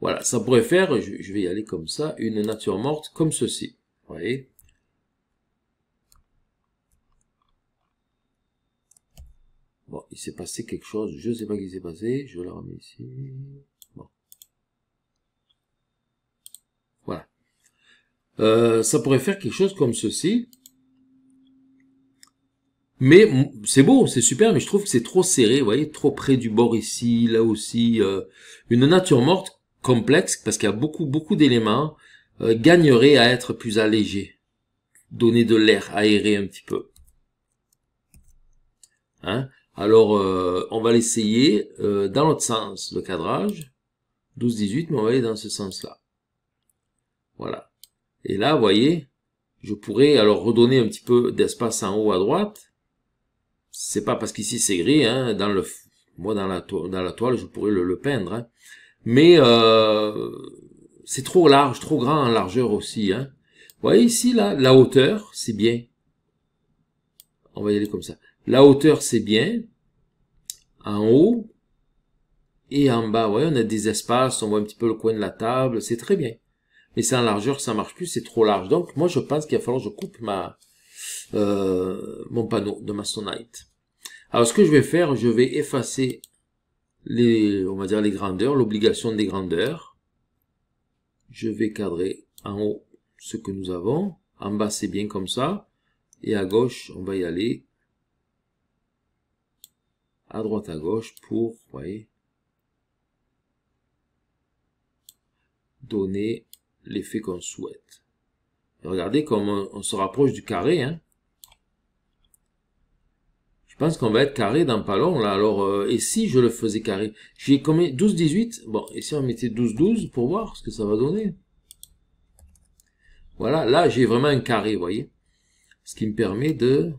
Voilà, ça pourrait faire, je, vais y aller comme ça, une nature morte comme ceci. Vous voyez Bon, il s'est passé quelque chose. Je ne sais pas ce qui s'est passé. Je la remets ici. Bon. Voilà. Euh, ça pourrait faire quelque chose comme ceci. Mais c'est beau, c'est super, mais je trouve que c'est trop serré, vous voyez, trop près du bord ici, là aussi. Euh, une nature morte complexe, parce qu'il y a beaucoup, beaucoup d'éléments, euh, gagnerait à être plus allégé. Donner de l'air, aérer un petit peu. Hein alors, euh, on va l'essayer euh, dans l'autre sens, le cadrage. 12-18, mais on va aller dans ce sens-là. Voilà. Et là, vous voyez, je pourrais alors redonner un petit peu d'espace en haut à droite. C'est pas parce qu'ici c'est gris, hein, dans le, moi dans la, toile, dans la toile, je pourrais le, peindre. Hein. Mais euh, c'est trop large, trop grand en largeur aussi. Hein. Vous voyez ici, là, la hauteur, c'est bien. On va y aller comme ça. La hauteur, c'est bien. En haut et en bas, ouais, on a des espaces, on voit un petit peu le coin de la table, c'est très bien. Mais c'est en largeur, ça marche plus, c'est trop large. Donc, moi, je pense qu'il va falloir que je coupe ma, euh, mon panneau de Masonite. Alors, ce que je vais faire, je vais effacer les, on va dire les grandeurs, l'obligation des grandeurs. Je vais cadrer en haut ce que nous avons. En bas, c'est bien comme ça. Et à gauche, on va y aller à droite à gauche pour, voyez, donner l'effet qu'on souhaite. regardez comme on, se rapproche du carré. Hein. Je pense qu'on va être carré dans pas long. Là. Alors, euh, et si je le faisais carré J'ai combien 12, 18 Bon, et si on mettait 12, 12 pour voir ce que ça va donner Voilà, là j'ai vraiment un carré, vous voyez Ce qui me permet de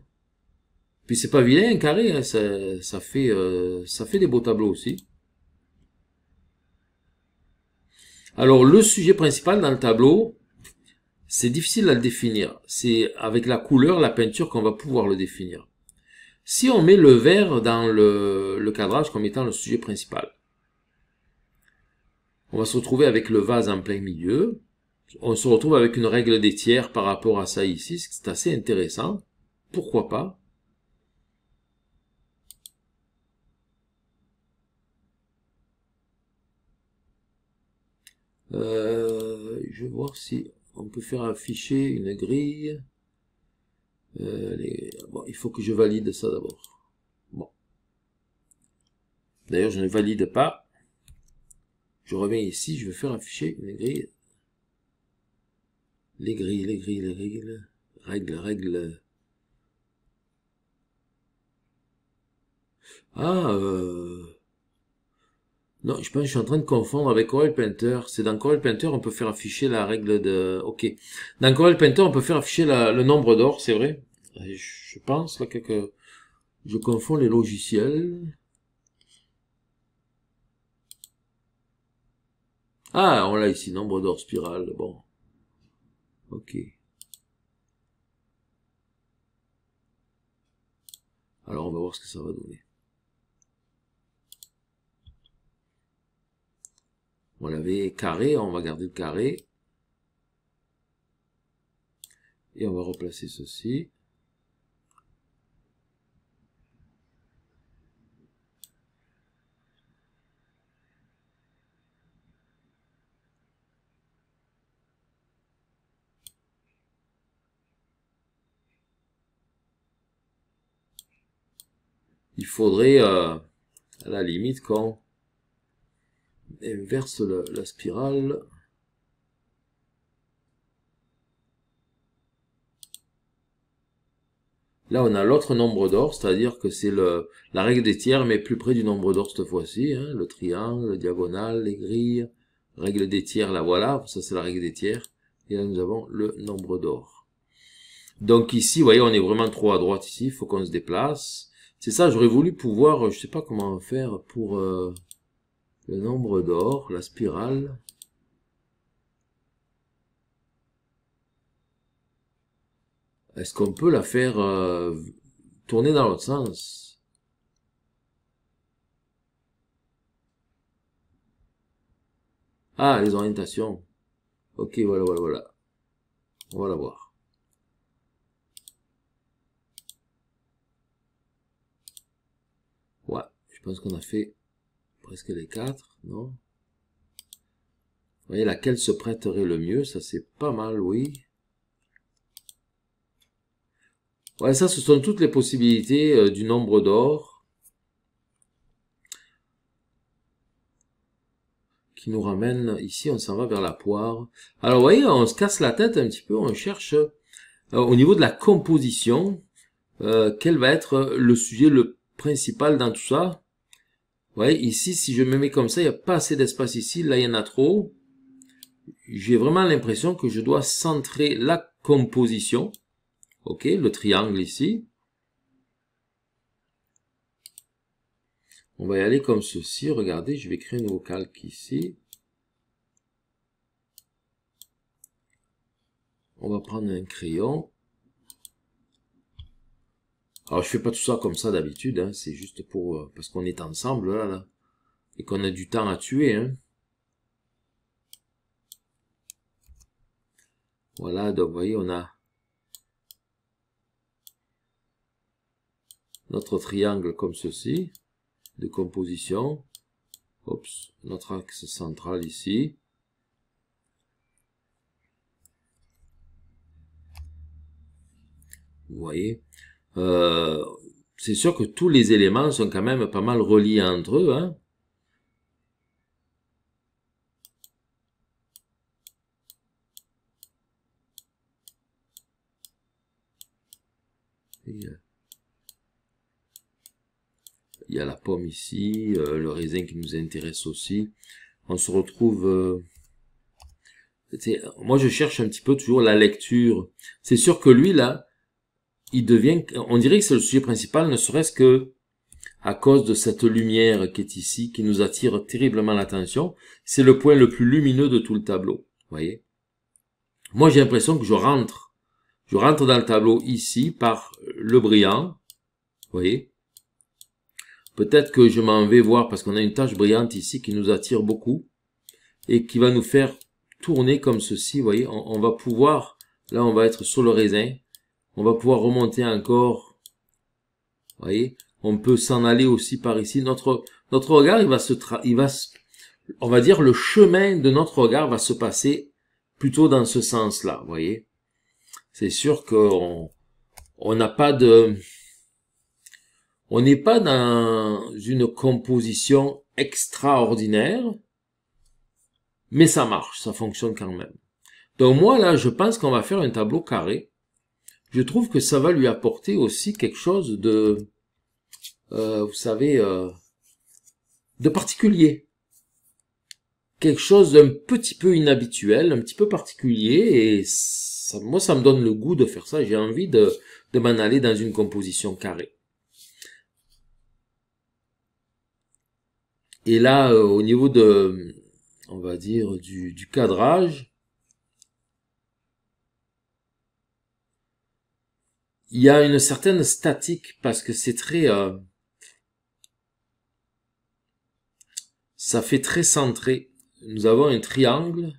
puis c'est pas vilain, carré, hein, ça, fait, euh, ça fait des beaux tableaux aussi. Alors le sujet principal dans le tableau, c'est difficile à le définir. C'est avec la couleur, la peinture qu'on va pouvoir le définir. Si on met le vert dans le, le cadrage comme étant le sujet principal, on va se retrouver avec le vase en plein milieu. On se retrouve avec une règle des tiers par rapport à ça ici, c'est assez intéressant. Pourquoi pas Euh, je vais voir si on peut faire afficher une grille. Euh, bon, il faut que je valide ça d'abord. Bon. D'ailleurs, je ne valide pas. Je reviens ici, je vais faire afficher une grille. Les grilles, les grilles, les grilles. Règles, règles. Ah, euh... Non, je pense que je suis en train de confondre avec Corel Painter. C'est dans Corel Painter, on peut faire afficher la règle de... Ok. Dans Corel Painter, on peut faire afficher le nombre d'or, c'est vrai. Je pense là que je confonds les logiciels. Ah, on l'a ici, nombre d'or spirale, bon. Ok. Alors on va voir ce que ça va donner. On l'avait carré, on va garder le carré. Et on va replacer ceci. il faudrait euh, à la limite quand et verse la, spirale. Là, on a l'autre nombre d'or, c'est-à-dire que c'est la règle des tiers, mais plus près du nombre d'or cette fois-ci. Hein, le triangle, le diagonale, les grilles, règle des tiers, la voilà, ça c'est la règle des tiers. Et là, nous avons le nombre d'or. Donc ici, vous voyez, on est vraiment trop à droite ici, il faut qu'on se déplace. C'est ça, j'aurais voulu pouvoir, je sais pas comment faire pour... Euh, le nombre d'or, la spirale, Est-ce qu'on peut la faire euh, tourner dans l'autre sens Ah, les orientations. Ok, voilà, voilà, voilà. On va la voir. Ouais, je pense qu'on a fait presque les quatre, non Vous voyez laquelle se prêterait le mieux Ça, c'est pas mal, oui. Ouais, ça, ce sont toutes les possibilités euh, du nombre d'or qui nous ramène ici, on s'en va vers la poire. Alors, vous voyez, on se casse la tête un petit peu, on cherche euh, au niveau de la composition, euh, quel va être le sujet le principal dans tout ça voyez, ici, si je me mets comme ça, il n'y a pas assez d'espace ici. Là, il y en a trop. J'ai vraiment l'impression que je dois centrer la composition. OK, le triangle ici. On va y aller comme ceci. Regardez, je vais créer un nouveau calque ici. On va prendre un crayon. Alors je fais pas tout ça comme ça d'habitude, hein. c'est juste pour euh, parce qu'on est ensemble là, là et qu'on a du temps à tuer. Hein. Voilà, donc vous voyez, on a notre triangle comme ceci de composition. Oups, notre axe central ici. Vous voyez euh, c'est sûr que tous les éléments sont quand même pas mal reliés entre eux. Hein. Il y a la pomme ici, euh, le raisin qui nous intéresse aussi. On se retrouve... Euh, moi, je cherche un petit peu toujours la lecture. C'est sûr que lui, là, il devient, on dirait que c'est le sujet principal, ne serait-ce que à cause de cette lumière qui est ici, qui nous attire terriblement l'attention. C'est le point le plus lumineux de tout le tableau. Voyez. Moi, j'ai l'impression que je rentre. Je rentre dans le tableau ici par le brillant. Voyez. Peut-être que je m'en vais voir parce qu'on a une tache brillante ici qui nous attire beaucoup et qui va nous faire tourner comme ceci. Voyez, on, on va pouvoir, là, on va être sur le raisin. On va pouvoir remonter encore. Vous voyez On peut s'en aller aussi par ici. Notre, notre regard, il va se... il va on va dire le chemin de notre regard va se passer plutôt dans ce sens-là. Vous voyez C'est sûr qu'on on n'a pas de... On n'est pas dans une composition extraordinaire, mais ça marche, ça fonctionne quand même. Donc moi, là, je pense qu'on va faire un tableau carré je trouve que ça va lui apporter aussi quelque chose de, euh, vous savez, euh, de particulier. Quelque chose d'un petit peu inhabituel, un petit peu particulier, et ça, moi ça me donne le goût de faire ça, j'ai envie de, de m'en aller dans une composition carrée. Et là, euh, au niveau de, on va dire, du, du cadrage, il y a une certaine statique parce que c'est très euh, ça fait très centré nous avons un triangle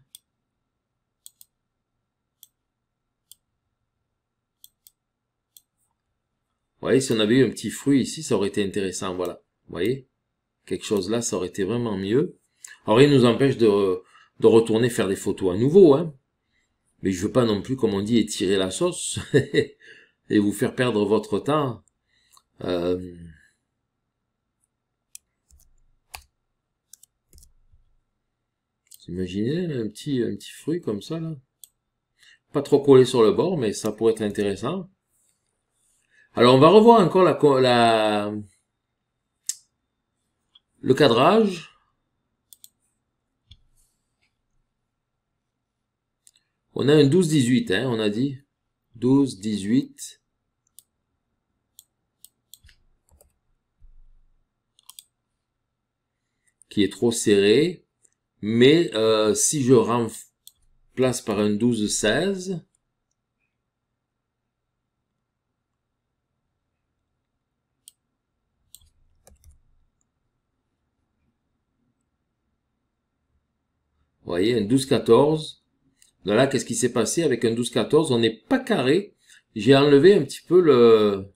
Vous voyez, si on avait eu un petit fruit ici, ça aurait été intéressant, voilà. Vous voyez Quelque chose là, ça aurait été vraiment mieux. Alors, il nous empêche de, de retourner faire des photos à nouveau, hein. Mais je veux pas non plus, comme on dit, étirer la sauce. et vous faire perdre votre temps. Euh... Imaginez un petit, un petit fruit comme ça là. Pas trop collé sur le bord, mais ça pourrait être intéressant. Alors on va revoir encore la, la... le cadrage. On a un 12-18, hein, on a dit. 12, 18. qui est trop serré. Mais euh, si je remplace par un 12-16, Vous voyez, un 12-14. Donc là, qu'est-ce qui s'est passé avec un 12-14 On n'est pas carré. J'ai enlevé un petit peu le,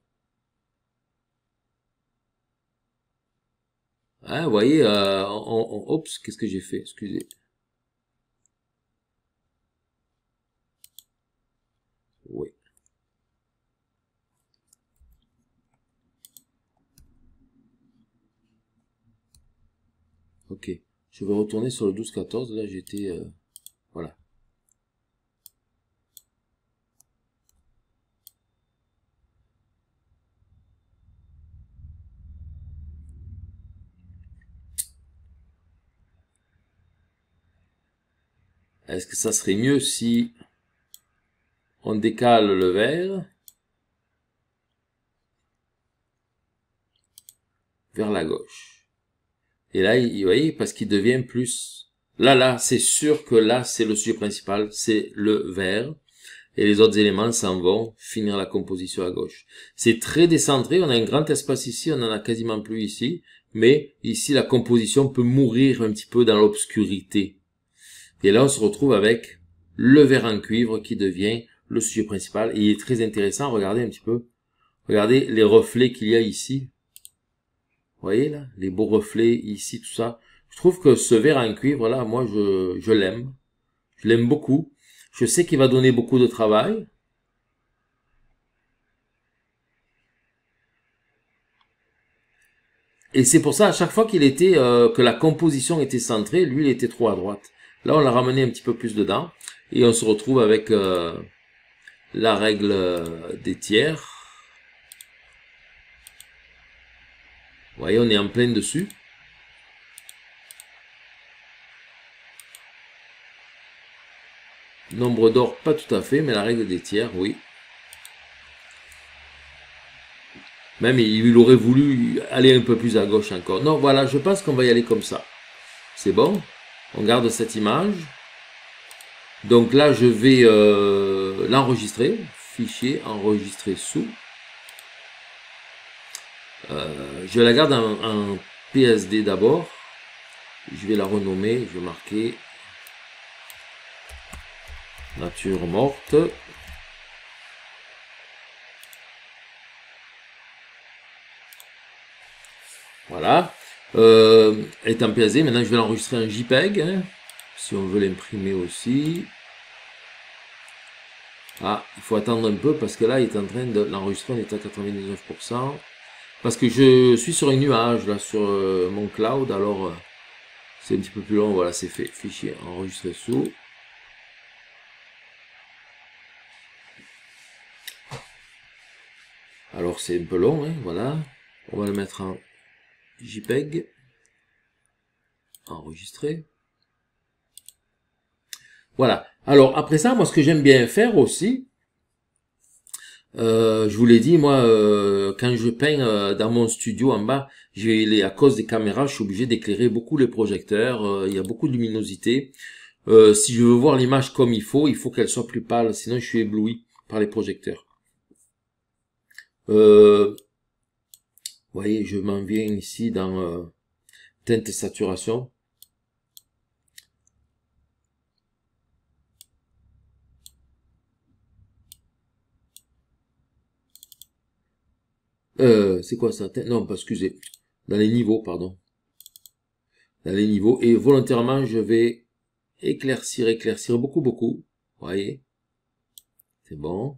Ah, vous voyez, euh, on, qu'est-ce que j'ai fait Excusez. Oui. Ok. Je vais retourner sur le 12-14. Là, j'étais... Euh, Est-ce que ça serait mieux si on décale le vert vers la gauche Et là, vous voyez, parce qu'il devient plus... Là, là, c'est sûr que là, c'est le sujet principal, c'est le vert. Et les autres éléments s'en vont finir la composition à gauche. C'est très décentré, on a un grand espace ici, on en a quasiment plus ici. Mais ici, la composition peut mourir un petit peu dans l'obscurité. Et là, on se retrouve avec le verre en cuivre qui devient le sujet principal. Et il est très intéressant, regardez un petit peu. Regardez les reflets qu'il y a ici. Vous voyez là, les beaux reflets ici, tout ça. Je trouve que ce verre en cuivre là, moi je, l'aime. Je l'aime beaucoup. Je sais qu'il va donner beaucoup de travail. Et c'est pour ça, à chaque fois qu'il était, euh, que la composition était centrée, lui, il était trop à droite. Là, on l'a ramené un petit peu plus dedans. Et on se retrouve avec euh, la règle euh, des tiers. Vous voyez, on est en plein dessus. Nombre d'or, pas tout à fait, mais la règle des tiers, oui. Même il aurait voulu aller un peu plus à gauche encore. Non, voilà, je pense qu'on va y aller comme ça. C'est bon on garde cette image. Donc là, je vais euh, l'enregistrer. Fichier, enregistrer sous. Euh, je la garde en, en PSD d'abord. Je vais la renommer. Je vais marquer nature morte. Voilà. Euh, est en PSD. Maintenant, je vais l'enregistrer en JPEG, hein, si on veut l'imprimer aussi. Ah, il faut attendre un peu parce que là, il est en train de l'enregistrer, on est à 99%. Parce que je suis sur un nuage, là, sur euh, mon cloud, alors euh, c'est un petit peu plus long. Voilà, c'est fait. Fichier enregistré sous. Alors c'est un peu long, hein, voilà. On va le mettre en JPEG, enregistrer. Voilà. Alors après ça, moi ce que j'aime bien faire aussi, euh, je vous l'ai dit, moi euh, quand je peins euh, dans mon studio en bas, j'ai à cause des caméras, je suis obligé d'éclairer beaucoup les projecteurs, il y a beaucoup de luminosité. si je veux voir l'image comme il faut, il faut qu'elle soit plus pâle, sinon je suis ébloui par les projecteurs voyez, je m'en viens ici dans euh, teinte saturation. Euh, c'est quoi ça Non, pas excusez. Dans les niveaux, pardon. Dans les niveaux. Et volontairement, je vais éclaircir, éclaircir beaucoup, beaucoup. voyez C'est bon.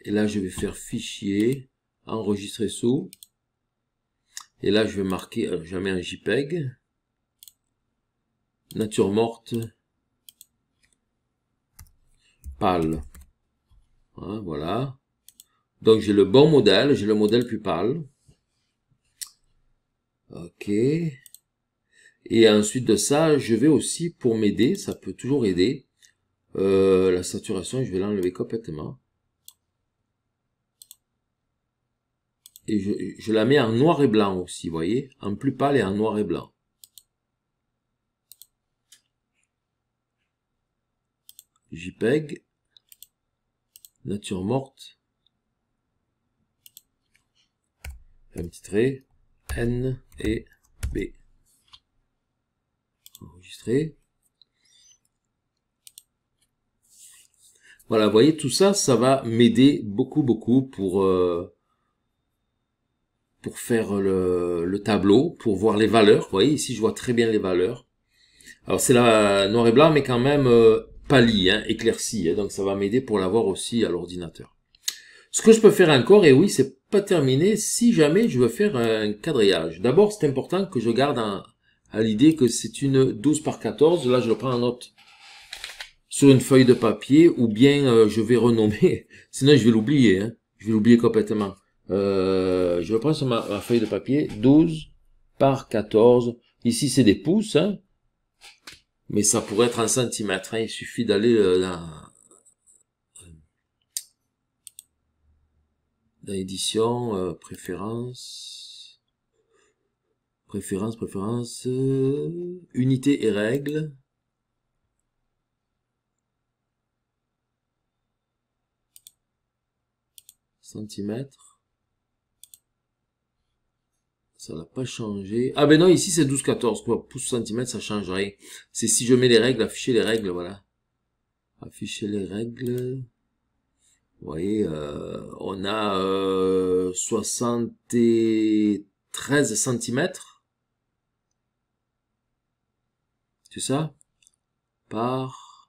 Et là, je vais faire fichier enregistrer sous. Et là, je vais marquer, jamais un JPEG. Nature morte. Pâle. Hein, voilà. Donc, j'ai le bon modèle. J'ai le modèle plus pâle. OK. Et ensuite de ça, je vais aussi, pour m'aider, ça peut toujours aider, euh, la saturation, je vais l'enlever complètement. et je, la mets en noir et blanc aussi, vous voyez, en plus pâle et en noir et blanc. JPEG, nature morte, un petit trait, N et B. Enregistrer. Voilà, vous voyez, tout ça, ça va m'aider beaucoup, beaucoup pour... Euh, pour faire le, tableau, pour voir les valeurs. Vous voyez, ici, je vois très bien les valeurs. Alors, c'est la noir et blanc, mais quand même euh, pâli, hein, éclairci. Hein. donc, ça va m'aider pour l'avoir aussi à l'ordinateur. Ce que je peux faire encore, et oui, c'est pas terminé, si jamais je veux faire un quadrillage. D'abord, c'est important que je garde à l'idée que c'est une 12 par 14. Là, je le prends en note sur une feuille de papier, ou bien euh, je vais renommer, sinon je vais l'oublier, hein. je vais l'oublier complètement. Euh, je prends sur ma, feuille de papier, 12 par 14. Ici, c'est des pouces, hein. mais ça pourrait être en centimètres. Hein. il suffit d'aller euh, dans, dans édition, euh, préférence, préférence, préférence, unité et règles. Centimètres. Ça n'a pas changé. Ah ben non, ici c'est 12-14, quoi. Pouce centimètre, ça change rien. C'est si je mets les règles, afficher les règles, voilà. Afficher les règles. Vous voyez, euh, on a euh, 73 cm. C'est ça Par...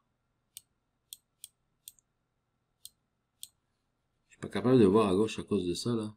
Je suis pas capable de voir à gauche à cause de ça, là.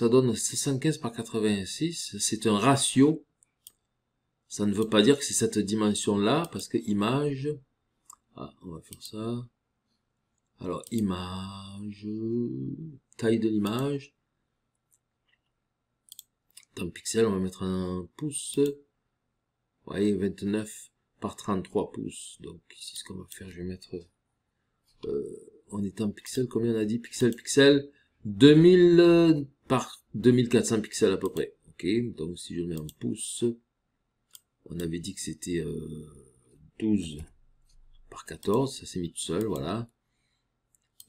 ça donne 75 par 86, c'est un ratio. Ça ne veut pas dire que c'est cette dimension-là, parce que image, ah, on va faire ça. Alors, image, taille de l'image, en pixel on va mettre un pouce, vous voyez, 29 par 33 pouces, donc ici ce qu'on va faire, je vais mettre, euh, on est en pixel combien on a dit, pixel pixel 2000 euh, par 2400 pixels à peu près. Ok, donc si je mets un pouce, on avait dit que c'était 12 euh, par 14, ça s'est mis tout seul, voilà.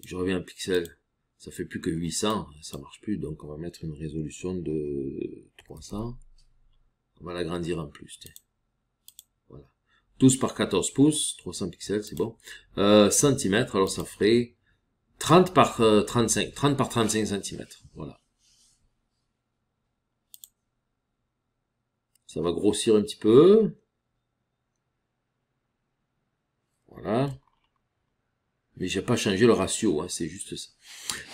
Je reviens un pixel ça fait plus que 800, ça marche plus, donc on va mettre une résolution de 300. On va l'agrandir en plus, Voilà. 12 par 14 pouces, 300 pixels, c'est bon. Euh, centimètres, alors ça ferait 30 par 35, euh, 30 par 35 cm. Voilà. Ça va grossir un petit peu. Voilà. Mais j'ai pas changé le ratio, hein, c'est juste ça.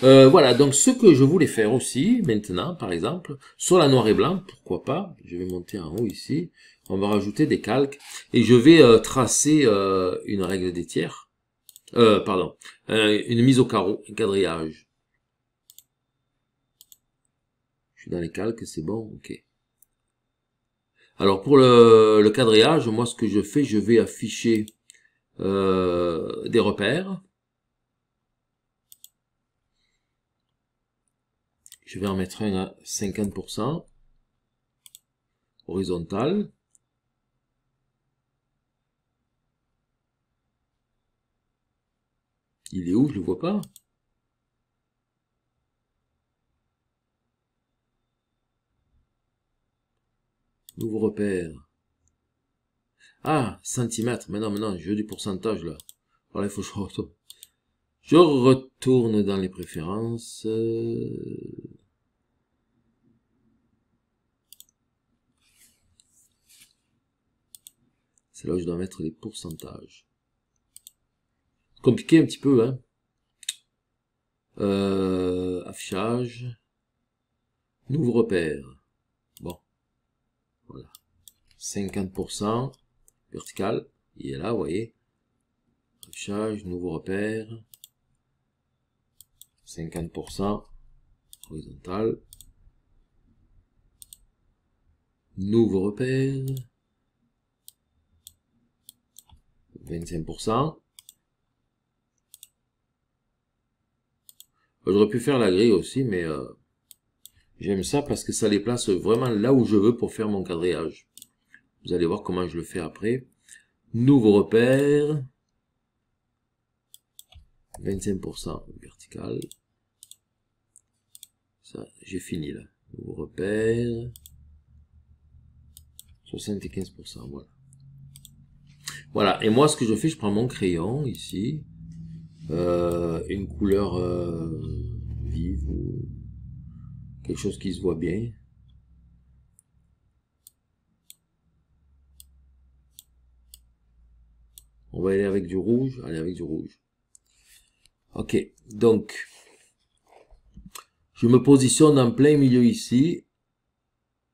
Euh, voilà, donc ce que je voulais faire aussi, maintenant, par exemple, sur la noire et blanc, pourquoi pas, je vais monter en haut ici, on va rajouter des calques, et je vais euh, tracer une règle des tiers. Euh, pardon, euh, une mise au carreau, un quadrillage. Je suis dans les calques, c'est bon, ok. Alors pour le, le, quadrillage, moi ce que je fais, je vais afficher euh, des repères. Je vais en mettre un à 50%, horizontal. Il est où Je le vois pas. Nouveau repère. Ah, centimètre. Maintenant, maintenant, je veux du pourcentage, là. Voilà, il faut que je retourne. Je retourne dans les préférences. C'est là où je dois mettre les pourcentages compliqué un petit peu. Hein. Euh, affichage. Nouveau repère. Bon. Voilà. 50% vertical. Il est là, vous voyez. Affichage, nouveau repère. 50% horizontal. Nouveau repère. 25%. J'aurais pu faire la grille aussi, mais euh, j'aime ça parce que ça les place vraiment là où je veux pour faire mon quadrillage. Vous allez voir comment je le fais après. Nouveau repère. 25% vertical. Ça, j'ai fini là. Nouveau repère. 75%, voilà. Voilà, et moi ce que je fais, je prends mon crayon ici. Euh, une couleur euh, vive quelque chose qui se voit bien. On va aller avec du rouge, aller avec du rouge. Ok, donc je me positionne en plein milieu ici.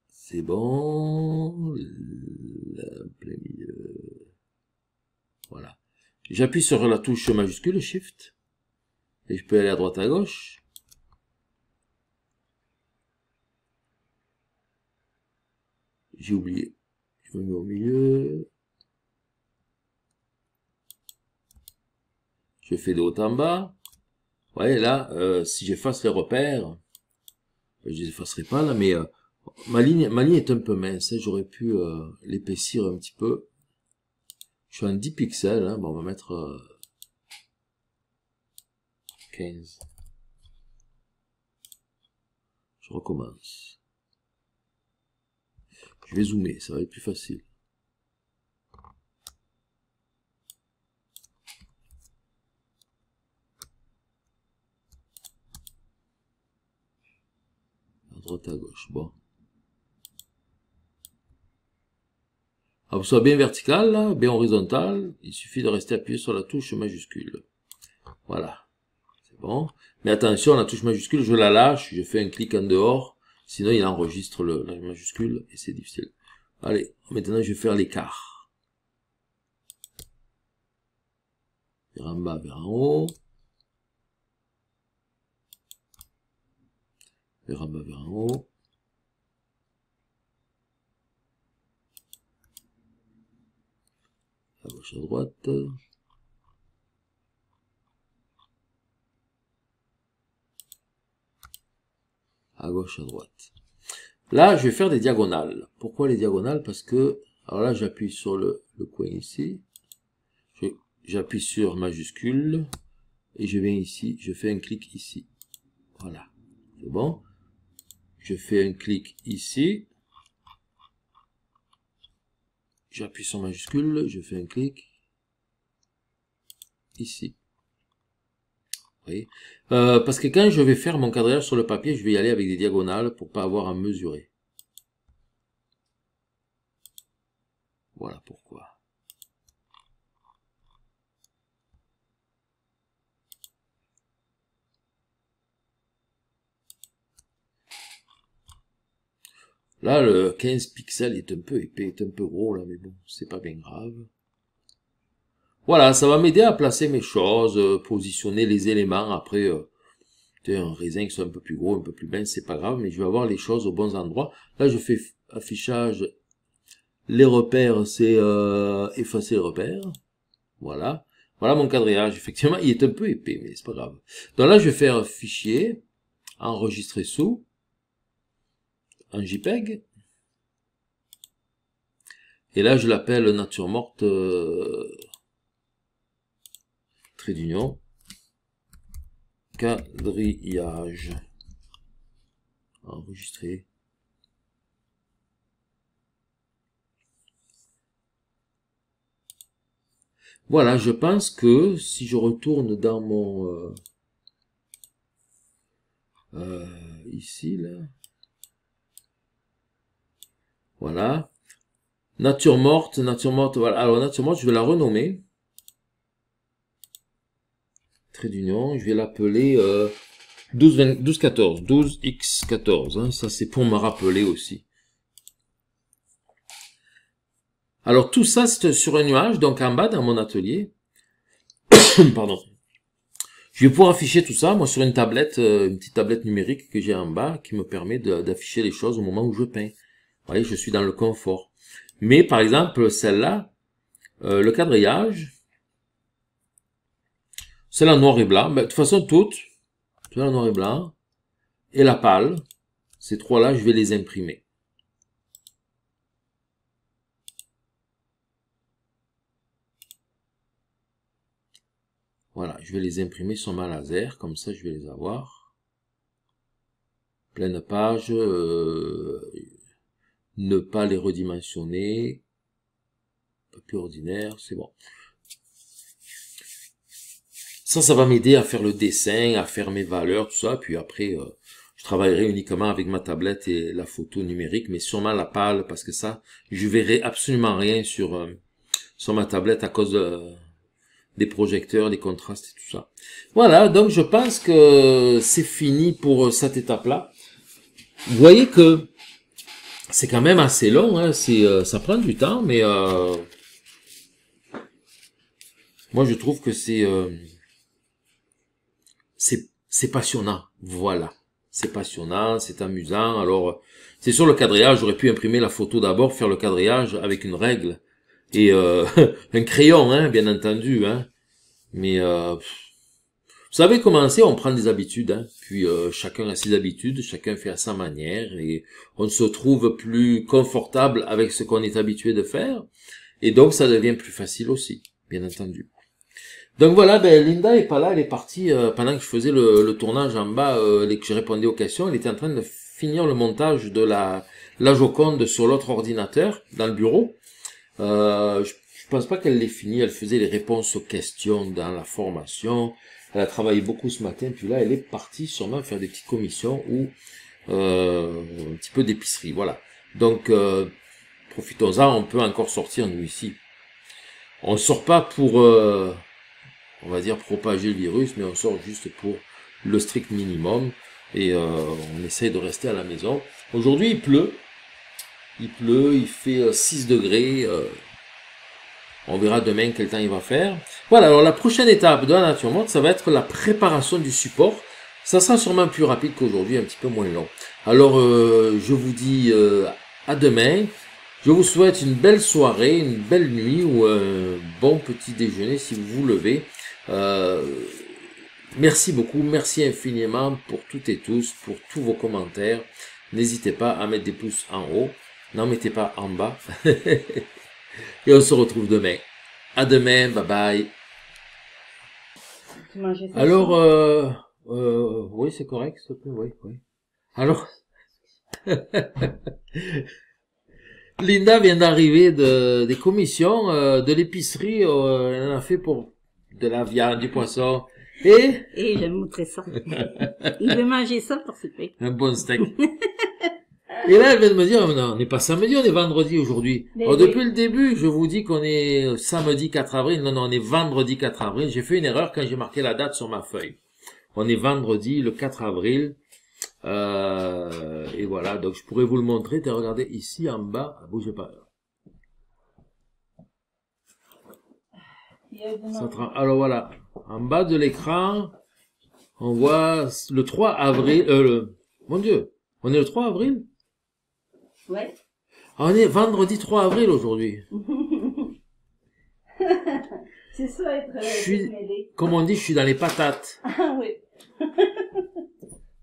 C'est bon. En plein milieu. Voilà. J'appuie sur la touche majuscule, Shift, et je peux aller à droite à gauche. J'ai oublié. Je me au milieu. Je fais de haut en bas. Vous voyez là, euh, si j'efface les repères, ben, je les effacerai pas là, mais euh, ma ligne est un peu mince. Hein. J'aurais pu euh, l'épaissir un petit peu. Je suis en 10 pixels, hein. bon, on va mettre 15. Euh, Je recommence. Je vais zoomer, ça va être plus facile. À droite à gauche, bon. Alors, ah, soit bien vertical, là, bien horizontal, il suffit de rester appuyé sur la touche majuscule. Voilà, c'est bon. Mais attention, la touche majuscule, je la lâche, je fais un clic en dehors, sinon il enregistre le, la majuscule et c'est difficile. Allez, maintenant je vais faire l'écart. Vers en bas, vers en haut. Vers en bas, vers en haut. à droite. À gauche à droite. Là, je vais faire des diagonales. Pourquoi les diagonales Parce que, alors là, j'appuie sur le, le, coin ici. J'appuie sur majuscule. Et je viens ici, je fais un clic ici. Voilà. C'est bon. Je fais un clic ici. J'appuie sur majuscule, je fais un clic. Ici. Vous voyez euh, Parce que quand je vais faire mon quadrillage sur le papier, je vais y aller avec des diagonales pour pas avoir à mesurer. Voilà pourquoi. Là, le 15 pixels est un peu épais, est un peu gros, là, mais bon, c'est pas bien grave. Voilà, ça va m'aider à placer mes choses, euh, positionner les éléments. Après, euh, un raisin qui soit un peu plus gros, un peu plus bien, c'est pas grave, mais je vais avoir les choses au bons endroit. Là, je fais affichage. Les repères, c'est euh, effacer les repères. Voilà. Voilà mon quadrillage. Effectivement, il est un peu épais, mais c'est pas grave. Donc là, je vais faire fichier, enregistrer sous. JPEG. Et là, je l'appelle nature morte euh, trait d'union quadrillage enregistré. Voilà, je pense que si je retourne dans mon... Euh, euh, ici, là... Voilà. Nature morte, nature morte, voilà. Alors, nature morte, je vais la renommer. Trait d'union, je vais l'appeler 12, euh, 14, x 14 hein. Ça, c'est pour me rappeler aussi. Alors, tout ça, c'est sur un nuage, donc en bas, dans mon atelier. Pardon. Je vais pouvoir afficher tout ça, moi, sur une tablette, euh, une petite tablette numérique que j'ai en bas, qui me permet d'afficher les choses au moment où je peins. Voyez, je suis dans le confort. Mais par exemple, celle-là, euh, le quadrillage, celle en noir et blanc, de toute façon, toutes, celle en noir et blanc, et la pâle, ces trois-là, je vais les imprimer. Voilà, je vais les imprimer sur ma laser, comme ça je vais les avoir. Pleine page, euh, ne pas les redimensionner, plus ordinaire, c'est bon. Ça, ça va m'aider à faire le dessin, à faire mes valeurs, tout ça, puis après, euh, je travaillerai uniquement avec ma tablette et la photo numérique, mais sûrement la pâle, parce que ça, je verrai absolument rien sur, euh, sur ma tablette à cause des projecteurs, des contrastes et tout ça. Voilà, donc je pense que c'est fini pour euh, cette étape-là. Vous voyez que c'est quand même assez long, hein. c'est, euh, ça prend du temps, mais euh, moi je trouve que euh, c'est c'est passionnant, voilà. C'est passionnant, c'est amusant. Alors, c'est sur le quadrillage, j'aurais pu imprimer la photo d'abord, faire le quadrillage avec une règle et un crayon, hein, bien entendu. Hein. Mais vous savez, commencer, on prend des habitudes, hein. puis euh, chacun a ses habitudes, chacun fait à sa manière, et on se trouve plus confortable avec ce qu'on est habitué de faire, et donc ça devient plus facile aussi, bien entendu. Donc voilà, ben, Linda est pas là, elle est partie euh, pendant que je faisais le, tournage en bas euh, et que je répondais aux questions, elle était en train de finir le montage de la, la Joconde sur l'autre ordinateur, dans le bureau. Euh, je, je pense pas qu'elle l'ait fini, elle faisait les réponses aux questions dans la formation, elle a travaillé beaucoup ce matin, puis là, elle est partie sûrement faire des petites commissions ou euh, un petit peu d'épicerie. Voilà. Donc, euh, profitons-en, on peut encore sortir, nous, ici. On ne sort pas pour, euh, on va dire, propager le virus, mais on sort juste pour le strict minimum. Et on essaye de rester à la maison. Aujourd'hui, il pleut. Il pleut, il fait 6 degrés. On verra demain quel temps il va faire. Voilà, alors la prochaine étape de la nature morte, ça va être la préparation du support. Ça sera sûrement plus rapide qu'aujourd'hui, un petit peu moins long. Alors, euh, je vous dis euh, à demain. Je vous souhaite une belle soirée, une belle nuit ou un bon petit déjeuner si vous vous levez. Euh, merci beaucoup, merci infiniment pour toutes et tous, pour tous vos commentaires. N'hésitez pas à mettre des pouces en haut, n'en mettez pas en bas. Et on se retrouve demain. À demain, bye bye. Alors, euh, euh, oui, c'est correct, s'il te plaît, oui, oui. Alors, Linda vient d'arriver des commissions euh, de l'épicerie. Euh, elle en a fait pour de la viande, du poisson. Et, et je vais montrer ça. Il veut manger ça pour plaît. Un bon steak. Et là, elle vient de me dire, oh, non, on n'est pas samedi, on est vendredi aujourd'hui. depuis le début, je vous dis qu'on est samedi 4 avril. Non, non, on est vendredi 4 avril. J'ai fait une erreur quand j'ai marqué la date sur ma feuille. On est vendredi le 4 avril. Euh, et voilà, donc je pourrais vous le montrer. Regardez ici en bas, ah, bougez pas. Alors voilà, en bas de l'écran, on voit le 3 avril. Euh, mon Dieu, on est le 3 avril on est vendredi 3 avril aujourd'hui. c'est ça être. Je suis, comme on dit, je suis dans les patates. Ah oui.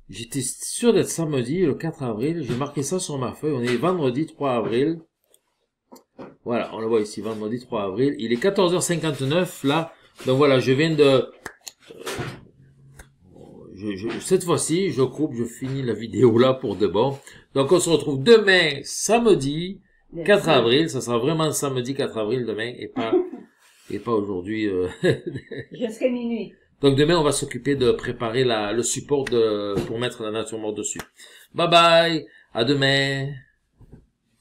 J'étais sûr d'être samedi, le 4 avril. J'ai marqué ça sur ma feuille. On est vendredi 3 avril. Voilà, on le voit ici, vendredi 3 avril. Il est 14h59 là. Donc voilà, je viens de... Euh, cette fois-ci, je coupe, je finis la vidéo là pour de bon. Donc, on se retrouve demain, samedi, 4 avril. Ça sera vraiment samedi 4 avril demain et pas, et pas aujourd'hui. Euh. Jusqu'à minuit. Donc, demain, on va s'occuper de préparer la, le support de, pour mettre la nature morte dessus. Bye bye. À demain.